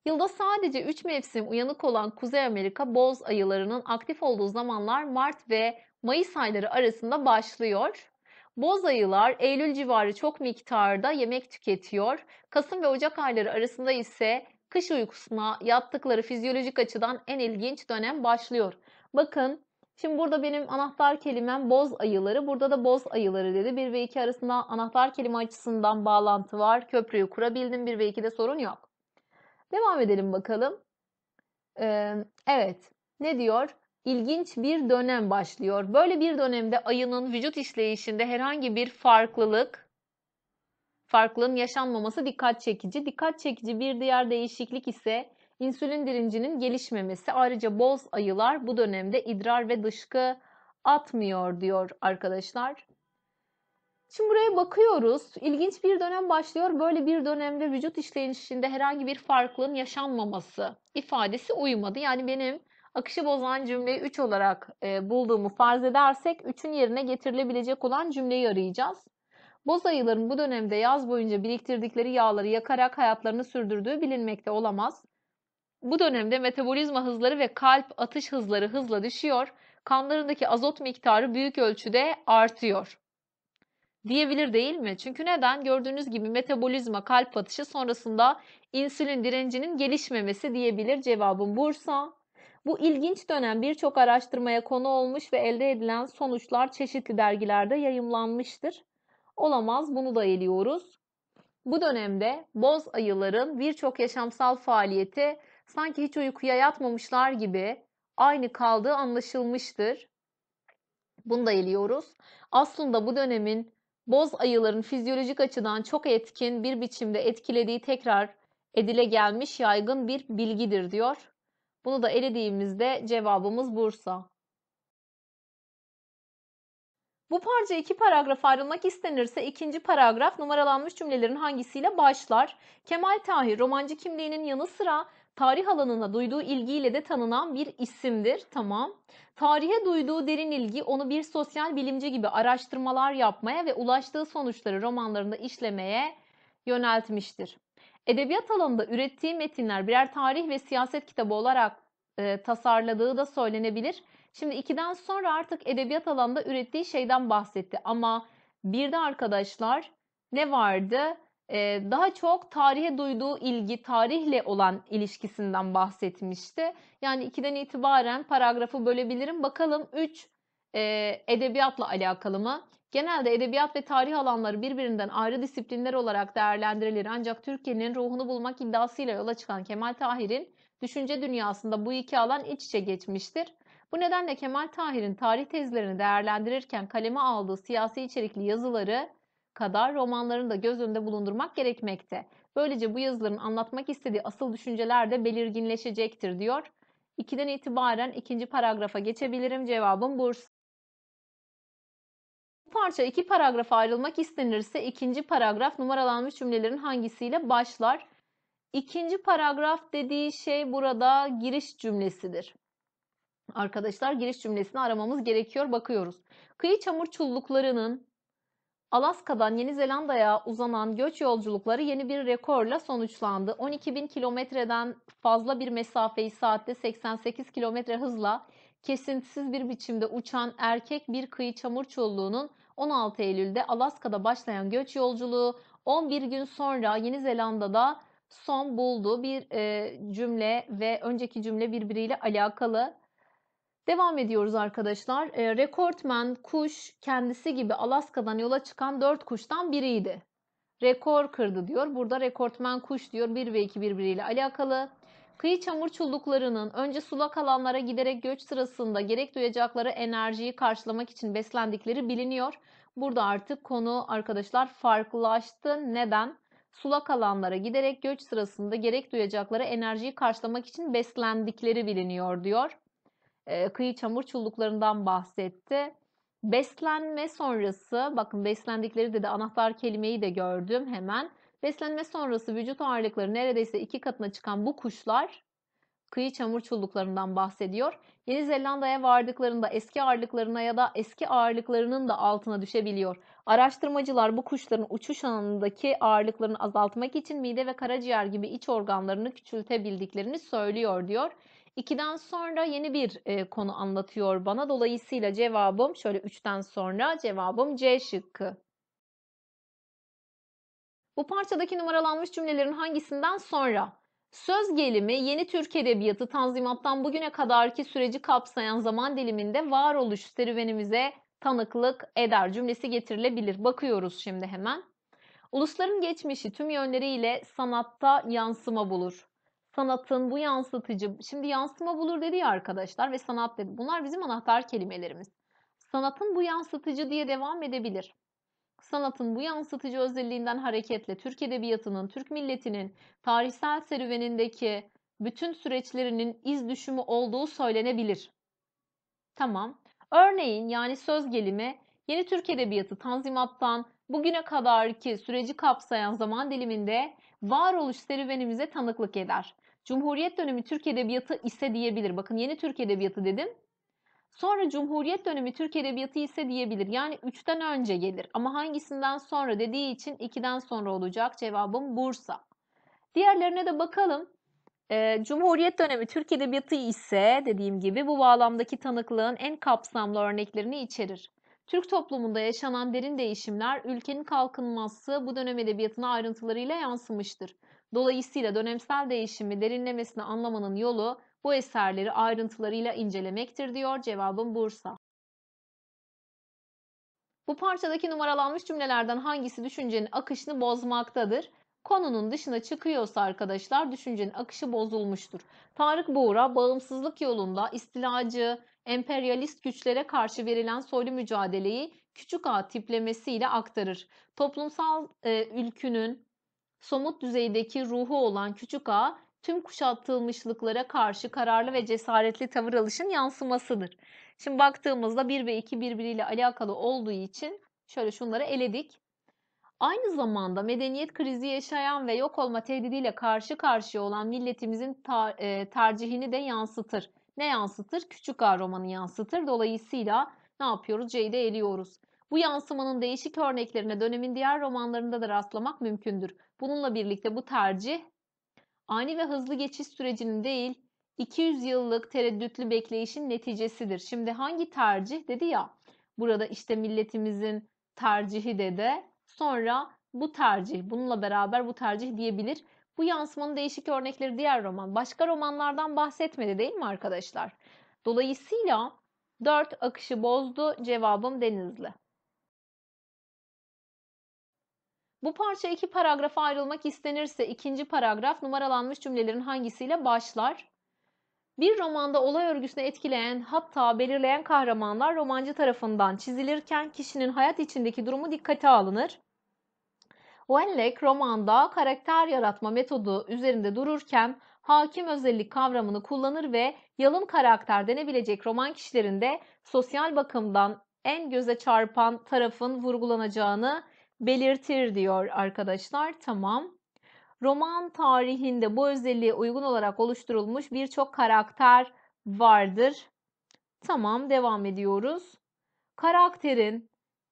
Yılda sadece 3 mevsim uyanık olan Kuzey Amerika boz ayılarının aktif olduğu zamanlar Mart ve Mayıs ayları arasında başlıyor. Boz ayılar Eylül civarı çok miktarda yemek tüketiyor. Kasım ve Ocak ayları arasında ise kış uykusuna yattıkları fizyolojik açıdan en ilginç dönem başlıyor. Bakın Şimdi burada benim anahtar kelimem boz ayıları. Burada da boz ayıları dedi. 1 ve 2 arasında anahtar kelime açısından bağlantı var. Köprüyü kurabildim. 1 ve 2'de sorun yok. Devam edelim bakalım. Ee, evet. Ne diyor? ilginç bir dönem başlıyor. Böyle bir dönemde ayının vücut işleyişinde herhangi bir farklılık, farklılığın yaşanmaması dikkat çekici. Dikkat çekici bir diğer değişiklik ise insülin direncinin gelişmemesi. Ayrıca boz ayılar bu dönemde idrar ve dışkı atmıyor diyor arkadaşlar. Şimdi buraya bakıyoruz. İlginç bir dönem başlıyor. Böyle bir dönemde vücut işleyişinde herhangi bir farklılığın yaşanmaması ifadesi uymadı. Yani benim akışı bozan cümleyi 3 olarak e, bulduğumu farz edersek 3'ün yerine getirilebilecek olan cümleyi arayacağız. Boz ayıların bu dönemde yaz boyunca biriktirdikleri yağları yakarak hayatlarını sürdürdüğü bilinmekte olamaz. Bu dönemde metabolizma hızları ve kalp atış hızları hızla düşüyor. Kanlarındaki azot miktarı büyük ölçüde artıyor. Diyebilir değil mi? Çünkü neden? Gördüğünüz gibi metabolizma, kalp atışı sonrasında insülin direncinin gelişmemesi diyebilir. Cevabım Bursa. Bu ilginç dönem birçok araştırmaya konu olmuş ve elde edilen sonuçlar çeşitli dergilerde yayımlanmıştır. Olamaz bunu da eliyoruz. Bu dönemde boz ayıların birçok yaşamsal faaliyeti sanki hiç uykuya yatmamışlar gibi aynı kaldığı anlaşılmıştır. Bunu da eliyoruz. Aslında bu dönemin boz ayıların fizyolojik açıdan çok etkin bir biçimde etkilediği tekrar edile gelmiş yaygın bir bilgidir diyor bunu da elediğimizde cevabımız Bursa. Bu parça iki paragraf ayrılmak istenirse ikinci paragraf numaralanmış cümlelerin hangisiyle başlar? Kemal Tahir romancı kimliğinin yanı sıra tarih alanına duyduğu ilgiyle de tanınan bir isimdir. Tamam. Tarihe duyduğu derin ilgi onu bir sosyal bilimci gibi araştırmalar yapmaya ve ulaştığı sonuçları romanlarında işlemeye yöneltmiştir. Edebiyat alanında ürettiği metinler birer tarih ve siyaset kitabı olarak e, tasarladığı da söylenebilir. Şimdi ikiden sonra artık edebiyat alanında ürettiği şeyden bahsetti ama bir de arkadaşlar ne vardı? E, daha çok tarihe duyduğu ilgi, tarihle olan ilişkisinden bahsetmişti. Yani ikiden itibaren paragrafı bölebilirim. Bakalım 3 e, edebiyatla alakalı mı? Genelde edebiyat ve tarih alanları birbirinden ayrı disiplinler olarak değerlendirilir ancak Türkiye'nin ruhunu bulmak iddiasıyla yola çıkan Kemal Tahir'in düşünce dünyasında bu iki alan iç içe geçmiştir. Bu nedenle Kemal Tahir'in tarih tezlerini değerlendirirken kaleme aldığı siyasi içerikli yazıları kadar romanlarını da göz önünde bulundurmak gerekmekte. Böylece bu yazıların anlatmak istediği asıl düşünceler de belirginleşecektir diyor. 2'den itibaren ikinci paragrafa geçebilirim. Cevabım burs parça iki paragraf ayrılmak istenirse ikinci paragraf numaralanmış cümlelerin hangisiyle başlar? İkinci paragraf dediği şey burada giriş cümlesidir. Arkadaşlar giriş cümlesini aramamız gerekiyor. Bakıyoruz. Kıyı çamur çulluklarının Alaska'dan Yeni Zelanda'ya uzanan göç yolculukları yeni bir rekorla sonuçlandı. 12 bin kilometreden fazla bir mesafeyi saatte 88 kilometre hızla kesintisiz bir biçimde uçan erkek bir kıyı çamur çulluğunun 16 Eylül'de Alaska'da başlayan göç yolculuğu 11 gün sonra Yeni Zelanda'da son buldu. Bir e, cümle ve önceki cümle birbiriyle alakalı. Devam ediyoruz arkadaşlar. E, rekortmen kuş kendisi gibi Alaska'dan yola çıkan 4 kuştan biriydi. Rekor kırdı diyor. Burada rekortmen kuş diyor. 1 ve 2 birbiriyle alakalı. Kıyı çamur çulluklarının önce sulak alanlara giderek göç sırasında gerek duyacakları enerjiyi karşılamak için beslendikleri biliniyor. Burada artık konu arkadaşlar farklılaştı. Neden? Sulak alanlara giderek göç sırasında gerek duyacakları enerjiyi karşılamak için beslendikleri biliniyor diyor. E, kıyı çamur çulluklarından bahsetti. Beslenme sonrası bakın beslendikleri dedi anahtar kelimeyi de gördüm hemen. Beslenme sonrası vücut ağırlıkları neredeyse iki katına çıkan bu kuşlar kıyı çamur çulluklarından bahsediyor. Yeni Zelanda'ya vardıklarında eski ağırlıklarına ya da eski ağırlıklarının da altına düşebiliyor. Araştırmacılar bu kuşların uçuş anındaki ağırlıklarını azaltmak için mide ve karaciğer gibi iç organlarını küçültebildiklerini söylüyor diyor. İkiden sonra yeni bir e, konu anlatıyor bana. Dolayısıyla cevabım şöyle üçten sonra cevabım C şıkkı. Bu parçadaki numaralanmış cümlelerin hangisinden sonra söz gelimi yeni Türk edebiyatı Tanzimat'tan bugüne kadarki süreci kapsayan zaman diliminde varoluş serüvenimize tanıklık eder cümlesi getirilebilir. Bakıyoruz şimdi hemen. Ulusların geçmişi tüm yönleriyle sanatta yansıma bulur. Sanatın bu yansıtıcı, şimdi yansıma bulur dedi ya arkadaşlar ve sanat dedi. Bunlar bizim anahtar kelimelerimiz. Sanatın bu yansıtıcı diye devam edebilir. Sanatın bu yansıtıcı özelliğinden hareketle Türk edebiyatının, Türk milletinin tarihsel serüvenindeki bütün süreçlerinin iz düşümü olduğu söylenebilir. Tamam. Örneğin yani söz gelimi yeni Türk edebiyatı Tanzimat'tan bugüne kadarki süreci kapsayan zaman diliminde varoluş serüvenimize tanıklık eder. Cumhuriyet dönemi Türk edebiyatı ise diyebilir. Bakın yeni Türk edebiyatı dedim. Sonra Cumhuriyet dönemi Türk Edebiyatı ise diyebilir. Yani 3'ten önce gelir ama hangisinden sonra dediği için 2'den sonra olacak. Cevabım Bursa. Diğerlerine de bakalım. Ee, Cumhuriyet dönemi Türk Edebiyatı ise dediğim gibi bu bağlamdaki tanıklığın en kapsamlı örneklerini içerir. Türk toplumunda yaşanan derin değişimler ülkenin kalkınması bu dönem edebiyatına ayrıntılarıyla yansımıştır. Dolayısıyla dönemsel değişimi derinlemesine anlamanın yolu bu eserleri ayrıntılarıyla incelemektir diyor. Cevabım Bursa. Bu parçadaki numaralanmış cümlelerden hangisi düşüncenin akışını bozmaktadır? Konunun dışına çıkıyorsa arkadaşlar düşüncenin akışı bozulmuştur. Tarık Buğra bağımsızlık yolunda istilacı, emperyalist güçlere karşı verilen soylu mücadeleyi küçük a tiplemesiyle aktarır. Toplumsal e, ülkünün somut düzeydeki ruhu olan küçük a tüm kuşatılmışlıklara karşı kararlı ve cesaretli tavır alışın yansımasıdır. Şimdi baktığımızda 1 ve 2 birbiriyle alakalı olduğu için şöyle şunları eledik. Aynı zamanda medeniyet krizi yaşayan ve yok olma tehdidiyle karşı karşıya olan milletimizin e, tercihini de yansıtır. Ne yansıtır? Küçük A romanı yansıtır. Dolayısıyla ne yapıyoruz? C'yi de eliyoruz. Bu yansımanın değişik örneklerine dönemin diğer romanlarında da rastlamak mümkündür. Bununla birlikte bu tercih ani ve hızlı geçiş sürecinin değil 200 yıllık tereddütlü bekleyişin neticesidir. Şimdi hangi tercih dedi ya burada işte milletimizin tercihi de sonra bu tercih bununla beraber bu tercih diyebilir. Bu yansımanın değişik örnekleri diğer roman. Başka romanlardan bahsetmedi değil mi arkadaşlar? Dolayısıyla 4 akışı bozdu cevabım Denizli. Bu parça iki paragrafa ayrılmak istenirse ikinci paragraf numaralanmış cümlelerin hangisiyle başlar? Bir romanda olay örgüsünü etkileyen hatta belirleyen kahramanlar romancı tarafından çizilirken kişinin hayat içindeki durumu dikkate alınır. Wellek romanda karakter yaratma metodu üzerinde dururken hakim özellik kavramını kullanır ve yalın karakter denebilecek roman kişilerinde sosyal bakımdan en göze çarpan tarafın vurgulanacağını belirtir diyor arkadaşlar. Tamam. Roman tarihinde bu özelliğe uygun olarak oluşturulmuş birçok karakter vardır. Tamam devam ediyoruz. Karakterin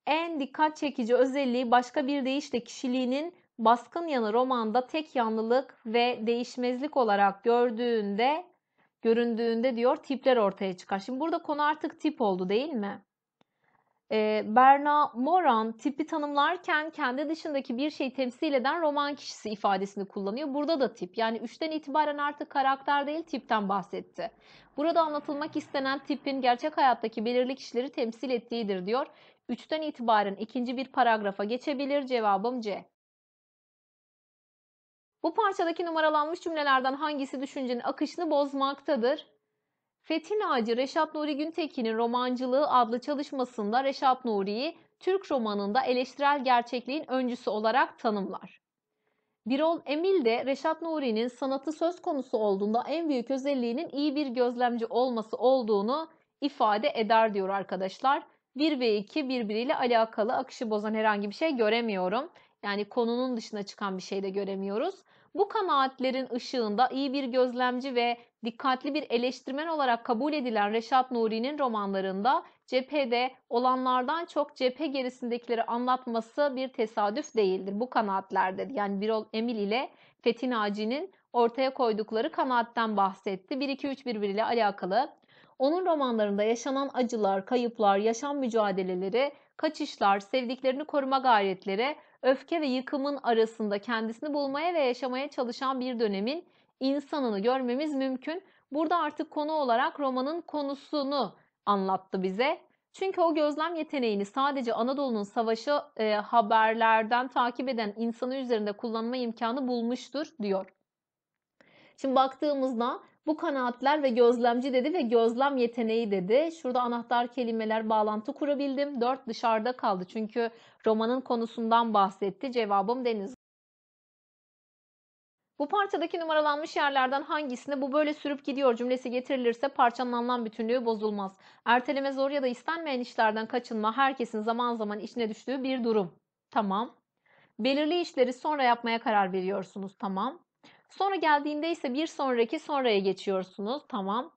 en dikkat çekici özelliği başka bir deyişle kişiliğinin baskın yanı romanda tek yanlılık ve değişmezlik olarak gördüğünde göründüğünde diyor tipler ortaya çıkar. Şimdi burada konu artık tip oldu değil mi? e, Berna Moran tipi tanımlarken kendi dışındaki bir şeyi temsil eden roman kişisi ifadesini kullanıyor. Burada da tip yani üçten itibaren artık karakter değil tipten bahsetti. Burada anlatılmak istenen tipin gerçek hayattaki belirli kişileri temsil ettiğidir diyor. Üçten itibaren ikinci bir paragrafa geçebilir cevabım C. Bu parçadaki numaralanmış cümlelerden hangisi düşüncenin akışını bozmaktadır? Fethin Ağacı Reşat Nuri Güntekin'in Romancılığı adlı çalışmasında Reşat Nuri'yi Türk romanında eleştirel gerçekliğin öncüsü olarak tanımlar. Birol Emil de Reşat Nuri'nin sanatı söz konusu olduğunda en büyük özelliğinin iyi bir gözlemci olması olduğunu ifade eder diyor arkadaşlar. 1 ve 2 birbiriyle alakalı akışı bozan herhangi bir şey göremiyorum. Yani konunun dışına çıkan bir şey de göremiyoruz. Bu kanaatlerin ışığında iyi bir gözlemci ve dikkatli bir eleştirmen olarak kabul edilen Reşat Nuri'nin romanlarında cephede olanlardan çok cephe gerisindekileri anlatması bir tesadüf değildir. Bu kanaatlerdir. Yani Birol Emil ile Fethi Naci'nin ortaya koydukları kanaatten bahsetti. 1-2-3 birbiriyle alakalı. Onun romanlarında yaşanan acılar, kayıplar, yaşam mücadeleleri, kaçışlar, sevdiklerini koruma gayretleri öfke ve yıkımın arasında kendisini bulmaya ve yaşamaya çalışan bir dönemin insanını görmemiz mümkün. Burada artık konu olarak romanın konusunu anlattı bize. Çünkü o gözlem yeteneğini sadece Anadolu'nun savaşı e, haberlerden takip eden insanı üzerinde kullanma imkanı bulmuştur diyor. Şimdi baktığımızda bu kanaatler ve gözlemci dedi ve gözlem yeteneği dedi. Şurada anahtar kelimeler bağlantı kurabildim. Dört dışarıda kaldı çünkü romanın konusundan bahsetti. Cevabım deniz. Bu parçadaki numaralanmış yerlerden hangisine bu böyle sürüp gidiyor cümlesi getirilirse parçanın anlam bütünlüğü bozulmaz. Erteleme zor ya da istenmeyen işlerden kaçınma herkesin zaman zaman içine düştüğü bir durum. Tamam. Belirli işleri sonra yapmaya karar veriyorsunuz. Tamam. Sonra geldiğinde ise bir sonraki sonraya geçiyorsunuz. Tamam.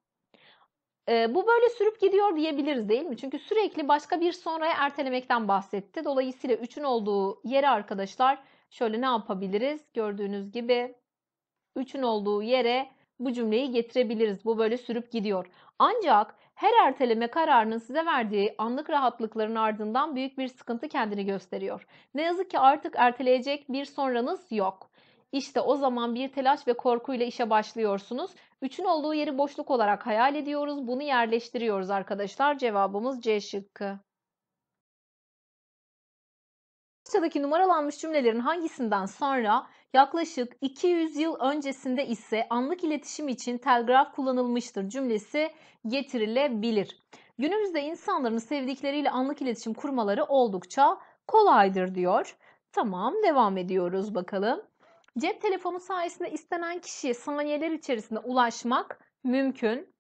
E, bu böyle sürüp gidiyor diyebiliriz değil mi? Çünkü sürekli başka bir sonraya ertelemekten bahsetti. Dolayısıyla 3'ün olduğu yere arkadaşlar şöyle ne yapabiliriz? Gördüğünüz gibi 3'ün olduğu yere bu cümleyi getirebiliriz. Bu böyle sürüp gidiyor. Ancak her erteleme kararının size verdiği anlık rahatlıkların ardından büyük bir sıkıntı kendini gösteriyor. Ne yazık ki artık erteleyecek bir sonranız yok. İşte o zaman bir telaş ve korkuyla işe başlıyorsunuz. Üçün olduğu yeri boşluk olarak hayal ediyoruz. Bunu yerleştiriyoruz arkadaşlar. Cevabımız C şıkkı. Aşağıdaki numaralanmış cümlelerin hangisinden sonra yaklaşık 200 yıl öncesinde ise anlık iletişim için telgraf kullanılmıştır cümlesi getirilebilir. Günümüzde insanların sevdikleriyle anlık iletişim kurmaları oldukça kolaydır diyor. Tamam devam ediyoruz bakalım. Cep telefonu sayesinde istenen kişiye saniyeler içerisinde ulaşmak mümkün.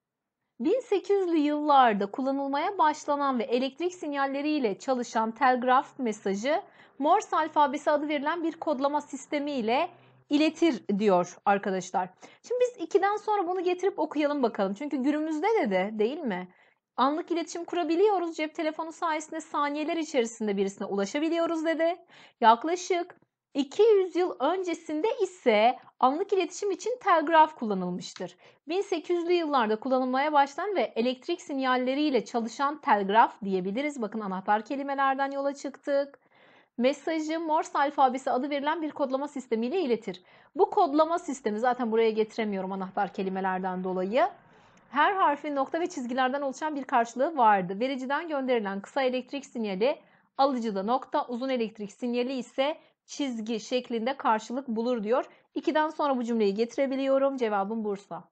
1800'lü yıllarda kullanılmaya başlanan ve elektrik sinyalleriyle çalışan telgraf mesajı Morse alfabesi adı verilen bir kodlama sistemi ile iletir diyor arkadaşlar. Şimdi biz 2'den sonra bunu getirip okuyalım bakalım. Çünkü günümüzde de de değil mi? Anlık iletişim kurabiliyoruz. Cep telefonu sayesinde saniyeler içerisinde birisine ulaşabiliyoruz dedi. Yaklaşık 200 yıl öncesinde ise anlık iletişim için telgraf kullanılmıştır. 1800'lü yıllarda kullanılmaya başlanan ve elektrik sinyalleriyle çalışan telgraf diyebiliriz. Bakın anahtar kelimelerden yola çıktık. Mesajı Morse alfabesi adı verilen bir kodlama sistemiyle iletir. Bu kodlama sistemi zaten buraya getiremiyorum anahtar kelimelerden dolayı. Her harfin nokta ve çizgilerden oluşan bir karşılığı vardı. Vericiden gönderilen kısa elektrik sinyali alıcıda nokta, uzun elektrik sinyali ise çizgi şeklinde karşılık bulur diyor. 2'den sonra bu cümleyi getirebiliyorum. Cevabım Bursa.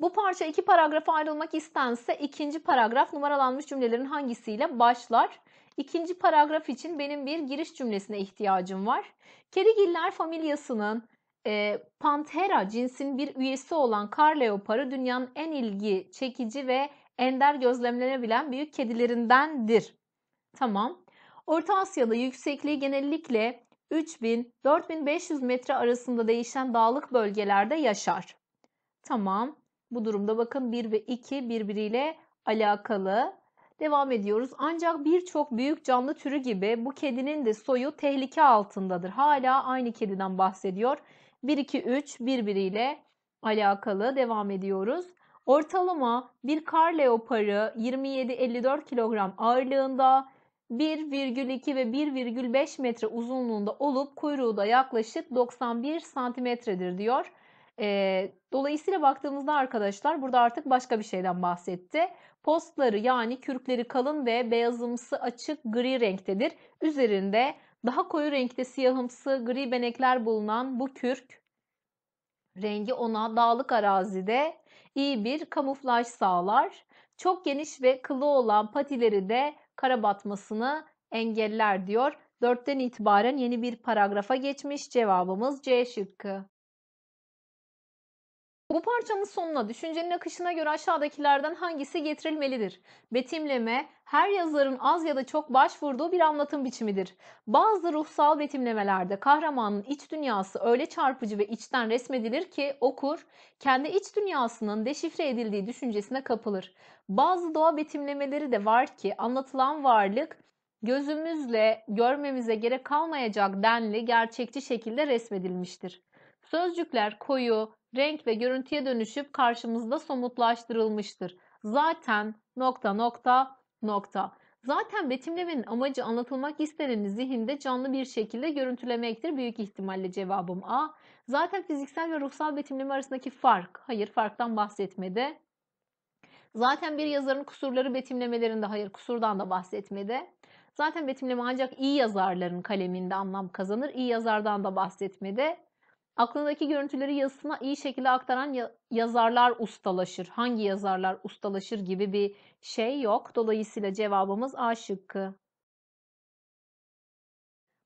Bu parça iki paragrafa ayrılmak istense ikinci paragraf numaralanmış cümlelerin hangisiyle başlar? İkinci paragraf için benim bir giriş cümlesine ihtiyacım var. Kerigiller familyasının e, Panthera cinsinin bir üyesi olan kar leoparı dünyanın en ilgi çekici ve ender gözlemlenebilen büyük kedilerindendir. Tamam. Orta Asya'da yüksekliği genellikle 3000-4500 metre arasında değişen dağlık bölgelerde yaşar. Tamam. Bu durumda bakın 1 ve 2 birbiriyle alakalı. Devam ediyoruz. Ancak birçok büyük canlı türü gibi bu kedinin de soyu tehlike altındadır. Hala aynı kediden bahsediyor. 1 2 3 birbiriyle alakalı devam ediyoruz. Ortalama bir kar leoparı 27-54 kilogram ağırlığında, 1,2 ve 1,5 metre uzunluğunda olup kuyruğu da yaklaşık 91 santimetredir diyor. E, dolayısıyla baktığımızda arkadaşlar burada artık başka bir şeyden bahsetti. Postları yani kürkleri kalın ve beyazımsı açık gri renktedir. Üzerinde daha koyu renkte siyahımsı gri benekler bulunan bu kürk rengi ona dağlık arazide iyi bir kamuflaj sağlar. Çok geniş ve kılı olan patileri de kara batmasını engeller diyor. 4'ten itibaren yeni bir paragrafa geçmiş. Cevabımız C şıkkı. Bu parçamın sonuna düşüncenin akışına göre aşağıdakilerden hangisi getirilmelidir? Betimleme her yazarın az ya da çok başvurduğu bir anlatım biçimidir. Bazı ruhsal betimlemelerde kahramanın iç dünyası öyle çarpıcı ve içten resmedilir ki okur kendi iç dünyasının deşifre edildiği düşüncesine kapılır. Bazı doğa betimlemeleri de var ki anlatılan varlık gözümüzle görmemize gerek kalmayacak denli gerçekçi şekilde resmedilmiştir. Sözcükler koyu, renk ve görüntüye dönüşüp karşımızda somutlaştırılmıştır. Zaten nokta nokta nokta. Zaten betimlemenin amacı anlatılmak isteneni zihinde canlı bir şekilde görüntülemektir. Büyük ihtimalle cevabım A. Zaten fiziksel ve ruhsal betimleme arasındaki fark. Hayır farktan bahsetmedi. Zaten bir yazarın kusurları betimlemelerinde hayır kusurdan da bahsetmedi. Zaten betimleme ancak iyi yazarların kaleminde anlam kazanır. İyi yazardan da bahsetmedi. Aklındaki görüntüleri yazısına iyi şekilde aktaran yazarlar ustalaşır. Hangi yazarlar ustalaşır gibi bir şey yok. Dolayısıyla cevabımız A şıkkı.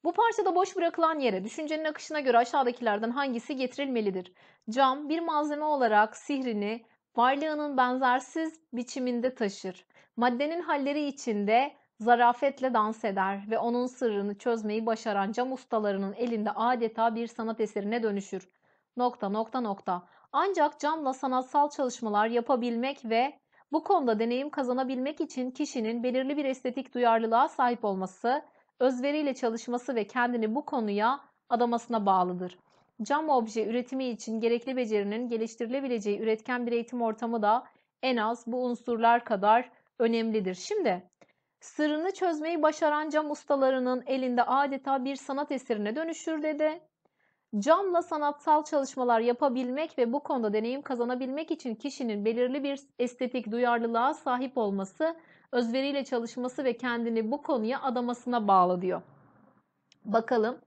Bu parçada boş bırakılan yere düşüncenin akışına göre aşağıdakilerden hangisi getirilmelidir? Cam bir malzeme olarak sihrini varlığının benzersiz biçiminde taşır. Maddenin halleri içinde zarafetle dans eder ve onun sırrını çözmeyi başaran cam ustalarının elinde adeta bir sanat eserine dönüşür. Nokta nokta nokta. Ancak camla sanatsal çalışmalar yapabilmek ve bu konuda deneyim kazanabilmek için kişinin belirli bir estetik duyarlılığa sahip olması, özveriyle çalışması ve kendini bu konuya adamasına bağlıdır. Cam obje üretimi için gerekli becerinin geliştirilebileceği üretken bir eğitim ortamı da en az bu unsurlar kadar önemlidir. Şimdi Sırrını çözmeyi başaran cam ustalarının elinde adeta bir sanat eserine dönüşür dedi. Camla sanatsal çalışmalar yapabilmek ve bu konuda deneyim kazanabilmek için kişinin belirli bir estetik duyarlılığa sahip olması, özveriyle çalışması ve kendini bu konuya adamasına bağlı diyor. Bakalım.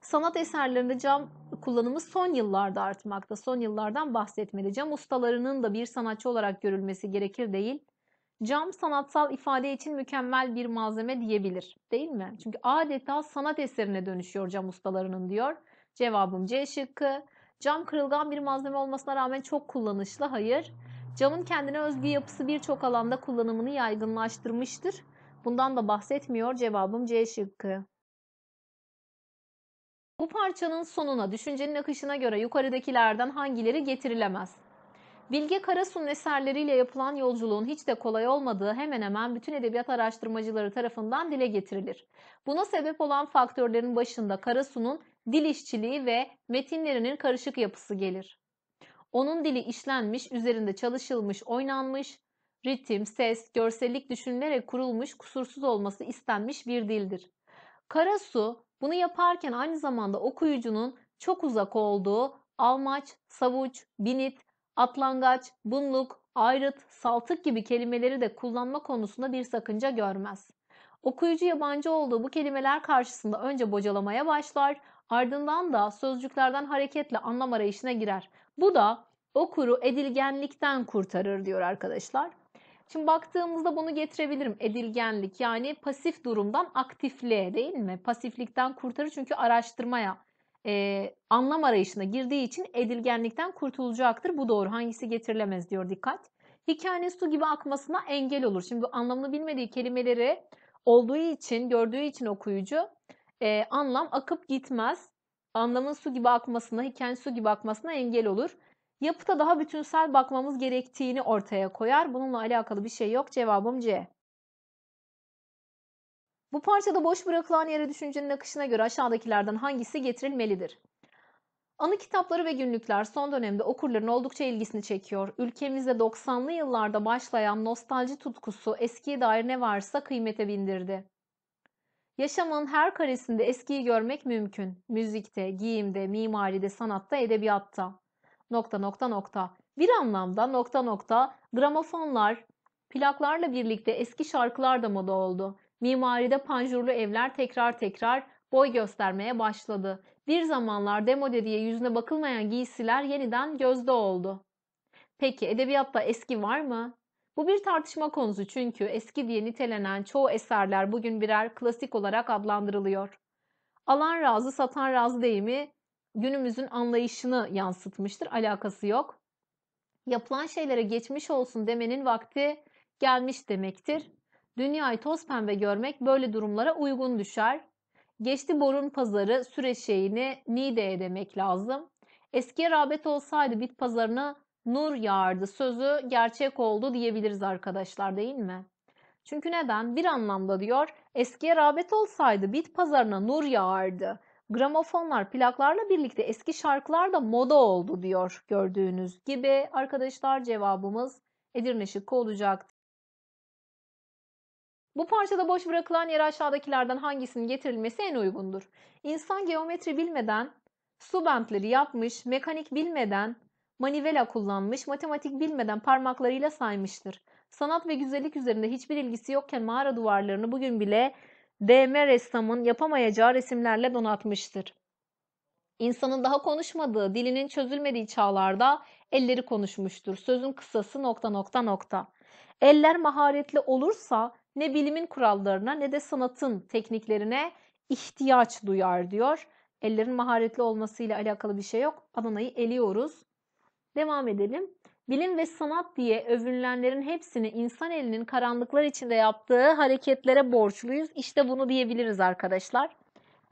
Sanat eserlerinde cam kullanımı son yıllarda artmakta. Son yıllardan bahsetmeli. Cam ustalarının da bir sanatçı olarak görülmesi gerekir değil. Cam sanatsal ifade için mükemmel bir malzeme diyebilir değil mi? Çünkü adeta sanat eserine dönüşüyor cam ustalarının diyor. Cevabım C şıkkı. Cam kırılgan bir malzeme olmasına rağmen çok kullanışlı. Hayır. Camın kendine özgü yapısı birçok alanda kullanımını yaygınlaştırmıştır. Bundan da bahsetmiyor. Cevabım C şıkkı. Bu parçanın sonuna, düşüncenin akışına göre yukarıdakilerden hangileri getirilemez? Bilge Karasu'nun eserleriyle yapılan yolculuğun hiç de kolay olmadığı hemen hemen bütün edebiyat araştırmacıları tarafından dile getirilir. Buna sebep olan faktörlerin başında Karasu'nun dil işçiliği ve metinlerinin karışık yapısı gelir. Onun dili işlenmiş, üzerinde çalışılmış, oynanmış, ritim, ses, görsellik düşünülerek kurulmuş, kusursuz olması istenmiş bir dildir. Karasu bunu yaparken aynı zamanda okuyucunun çok uzak olduğu almaç, savuç, binit, atlangaç, bunluk, ayrıt, saltık gibi kelimeleri de kullanma konusunda bir sakınca görmez. Okuyucu yabancı olduğu bu kelimeler karşısında önce bocalamaya başlar, ardından da sözcüklerden hareketle anlam arayışına girer. Bu da okuru edilgenlikten kurtarır diyor arkadaşlar. Şimdi baktığımızda bunu getirebilirim. Edilgenlik yani pasif durumdan aktifliğe değil mi? Pasiflikten kurtarır çünkü araştırmaya, e, anlam arayışına girdiği için edilgenlikten kurtulacaktır. Bu doğru. Hangisi getirilemez diyor dikkat. Hikayenin su gibi akmasına engel olur. Şimdi anlamını bilmediği kelimeleri olduğu için, gördüğü için okuyucu e, anlam akıp gitmez. Anlamın su gibi akmasına, hikayenin su gibi akmasına engel olur. Yapıta daha bütünsel bakmamız gerektiğini ortaya koyar. Bununla alakalı bir şey yok. Cevabım C. Bu parçada boş bırakılan yere düşüncenin akışına göre aşağıdakilerden hangisi getirilmelidir? Anı kitapları ve günlükler son dönemde okurların oldukça ilgisini çekiyor. Ülkemizde 90'lı yıllarda başlayan nostalji tutkusu eskiye dair ne varsa kıymete bindirdi. Yaşamın her karesinde eskiyi görmek mümkün. Müzikte, giyimde, mimaride, sanatta, edebiyatta. Nokta nokta nokta. Bir anlamda nokta nokta gramofonlar, plaklarla birlikte eski şarkılar da moda oldu. Mimaride panjurlu evler tekrar tekrar boy göstermeye başladı. Bir zamanlar demode diye yüzüne bakılmayan giysiler yeniden gözde oldu. Peki edebiyatta eski var mı? Bu bir tartışma konusu çünkü eski diye nitelenen çoğu eserler bugün birer klasik olarak adlandırılıyor. Alan razı satan razı deyimi günümüzün anlayışını yansıtmıştır, alakası yok. Yapılan şeylere geçmiş olsun demenin vakti gelmiş demektir. Dünyayı toz pembe görmek böyle durumlara uygun düşer. Geçti borun pazarı süreşeğini Nide'ye demek lazım. Eskiye rağbet olsaydı bit pazarına nur yağardı sözü gerçek oldu diyebiliriz arkadaşlar değil mi? Çünkü neden? Bir anlamda diyor eskiye rağbet olsaydı bit pazarına nur yağardı. Gramofonlar plaklarla birlikte eski şarkılar da moda oldu diyor gördüğünüz gibi. Arkadaşlar cevabımız Edirne şıkkı olacaktır. Bu parçada boş bırakılan yer aşağıdakilerden hangisinin getirilmesi en uygundur? İnsan geometri bilmeden su bentleri yapmış, mekanik bilmeden manivela kullanmış, matematik bilmeden parmaklarıyla saymıştır. Sanat ve güzellik üzerinde hiçbir ilgisi yokken mağara duvarlarını bugün bile DM ressamın yapamayacağı resimlerle donatmıştır. İnsanın daha konuşmadığı, dilinin çözülmediği çağlarda elleri konuşmuştur. Sözün kısası nokta nokta nokta. Eller maharetli olursa ne bilimin kurallarına ne de sanatın tekniklerine ihtiyaç duyar diyor. Ellerin maharetli olmasıyla alakalı bir şey yok. Adana'yı eliyoruz. Devam edelim. Bilim ve sanat diye övünlenlerin hepsini insan elinin karanlıklar içinde yaptığı hareketlere borçluyuz. İşte bunu diyebiliriz arkadaşlar.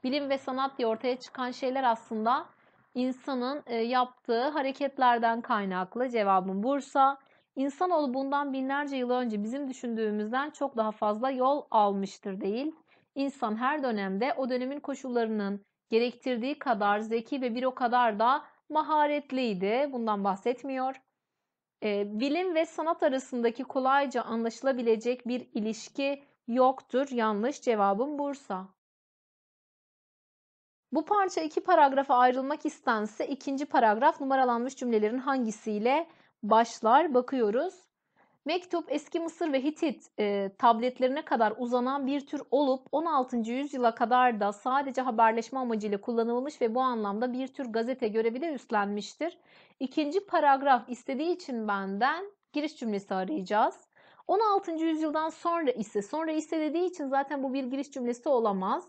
Bilim ve sanat diye ortaya çıkan şeyler aslında insanın e, yaptığı hareketlerden kaynaklı. Cevabım Bursa. İnsanoğlu bundan binlerce yıl önce bizim düşündüğümüzden çok daha fazla yol almıştır değil. İnsan her dönemde o dönemin koşullarının gerektirdiği kadar zeki ve bir o kadar da maharetliydi. Bundan bahsetmiyor. E, bilim ve sanat arasındaki kolayca anlaşılabilecek bir ilişki yoktur. Yanlış cevabım Bursa. Bu parça iki paragrafa ayrılmak istense ikinci paragraf numaralanmış cümlelerin hangisiyle başlar. Bakıyoruz. Mektup eski Mısır ve Hitit e, tabletlerine kadar uzanan bir tür olup 16. yüzyıla kadar da sadece haberleşme amacıyla kullanılmış ve bu anlamda bir tür gazete görevi de üstlenmiştir. İkinci paragraf istediği için benden giriş cümlesi arayacağız. 16. yüzyıldan sonra ise, sonra ise dediği için zaten bu bir giriş cümlesi olamaz.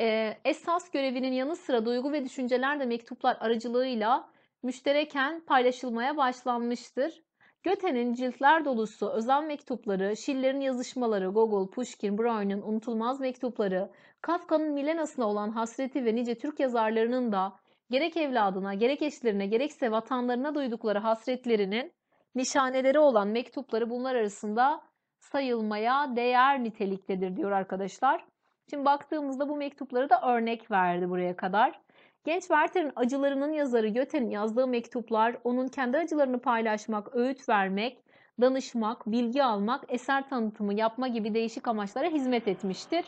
E, esas görevinin yanı sıra duygu ve düşünceler de mektuplar aracılığıyla müştereken paylaşılmaya başlanmıştır. Göte'nin ciltler dolusu özel mektupları, Schiller'in yazışmaları, Gogol, Pushkin, Browne'ın unutulmaz mektupları, Kafka'nın Milena'sına olan hasreti ve nice Türk yazarlarının da gerek evladına, gerek eşlerine, gerekse vatanlarına duydukları hasretlerinin nişaneleri olan mektupları bunlar arasında sayılmaya değer niteliktedir diyor arkadaşlar. Şimdi baktığımızda bu mektupları da örnek verdi buraya kadar. Genç Werther'in acılarının yazarı Göte'nin yazdığı mektuplar, onun kendi acılarını paylaşmak, öğüt vermek, danışmak, bilgi almak, eser tanıtımı yapma gibi değişik amaçlara hizmet etmiştir.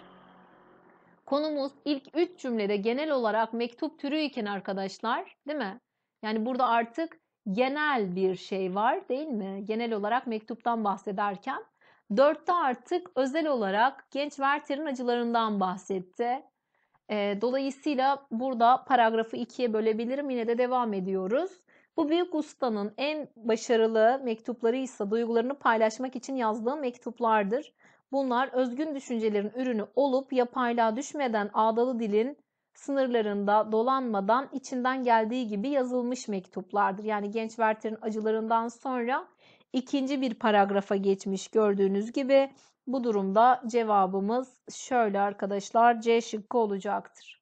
Konumuz ilk üç cümlede genel olarak mektup türü iken arkadaşlar, değil mi? Yani burada artık genel bir şey var değil mi? Genel olarak mektuptan bahsederken. Dörtte artık özel olarak genç Werther'in acılarından bahsetti. E, dolayısıyla burada paragrafı ikiye bölebilirim. Yine de devam ediyoruz. Bu büyük ustanın en başarılı mektupları ise duygularını paylaşmak için yazdığı mektuplardır. Bunlar özgün düşüncelerin ürünü olup yapaylığa düşmeden ağdalı dilin sınırlarında dolanmadan içinden geldiği gibi yazılmış mektuplardır. Yani genç Werther'in acılarından sonra ikinci bir paragrafa geçmiş gördüğünüz gibi bu durumda cevabımız şöyle arkadaşlar C şıkkı olacaktır.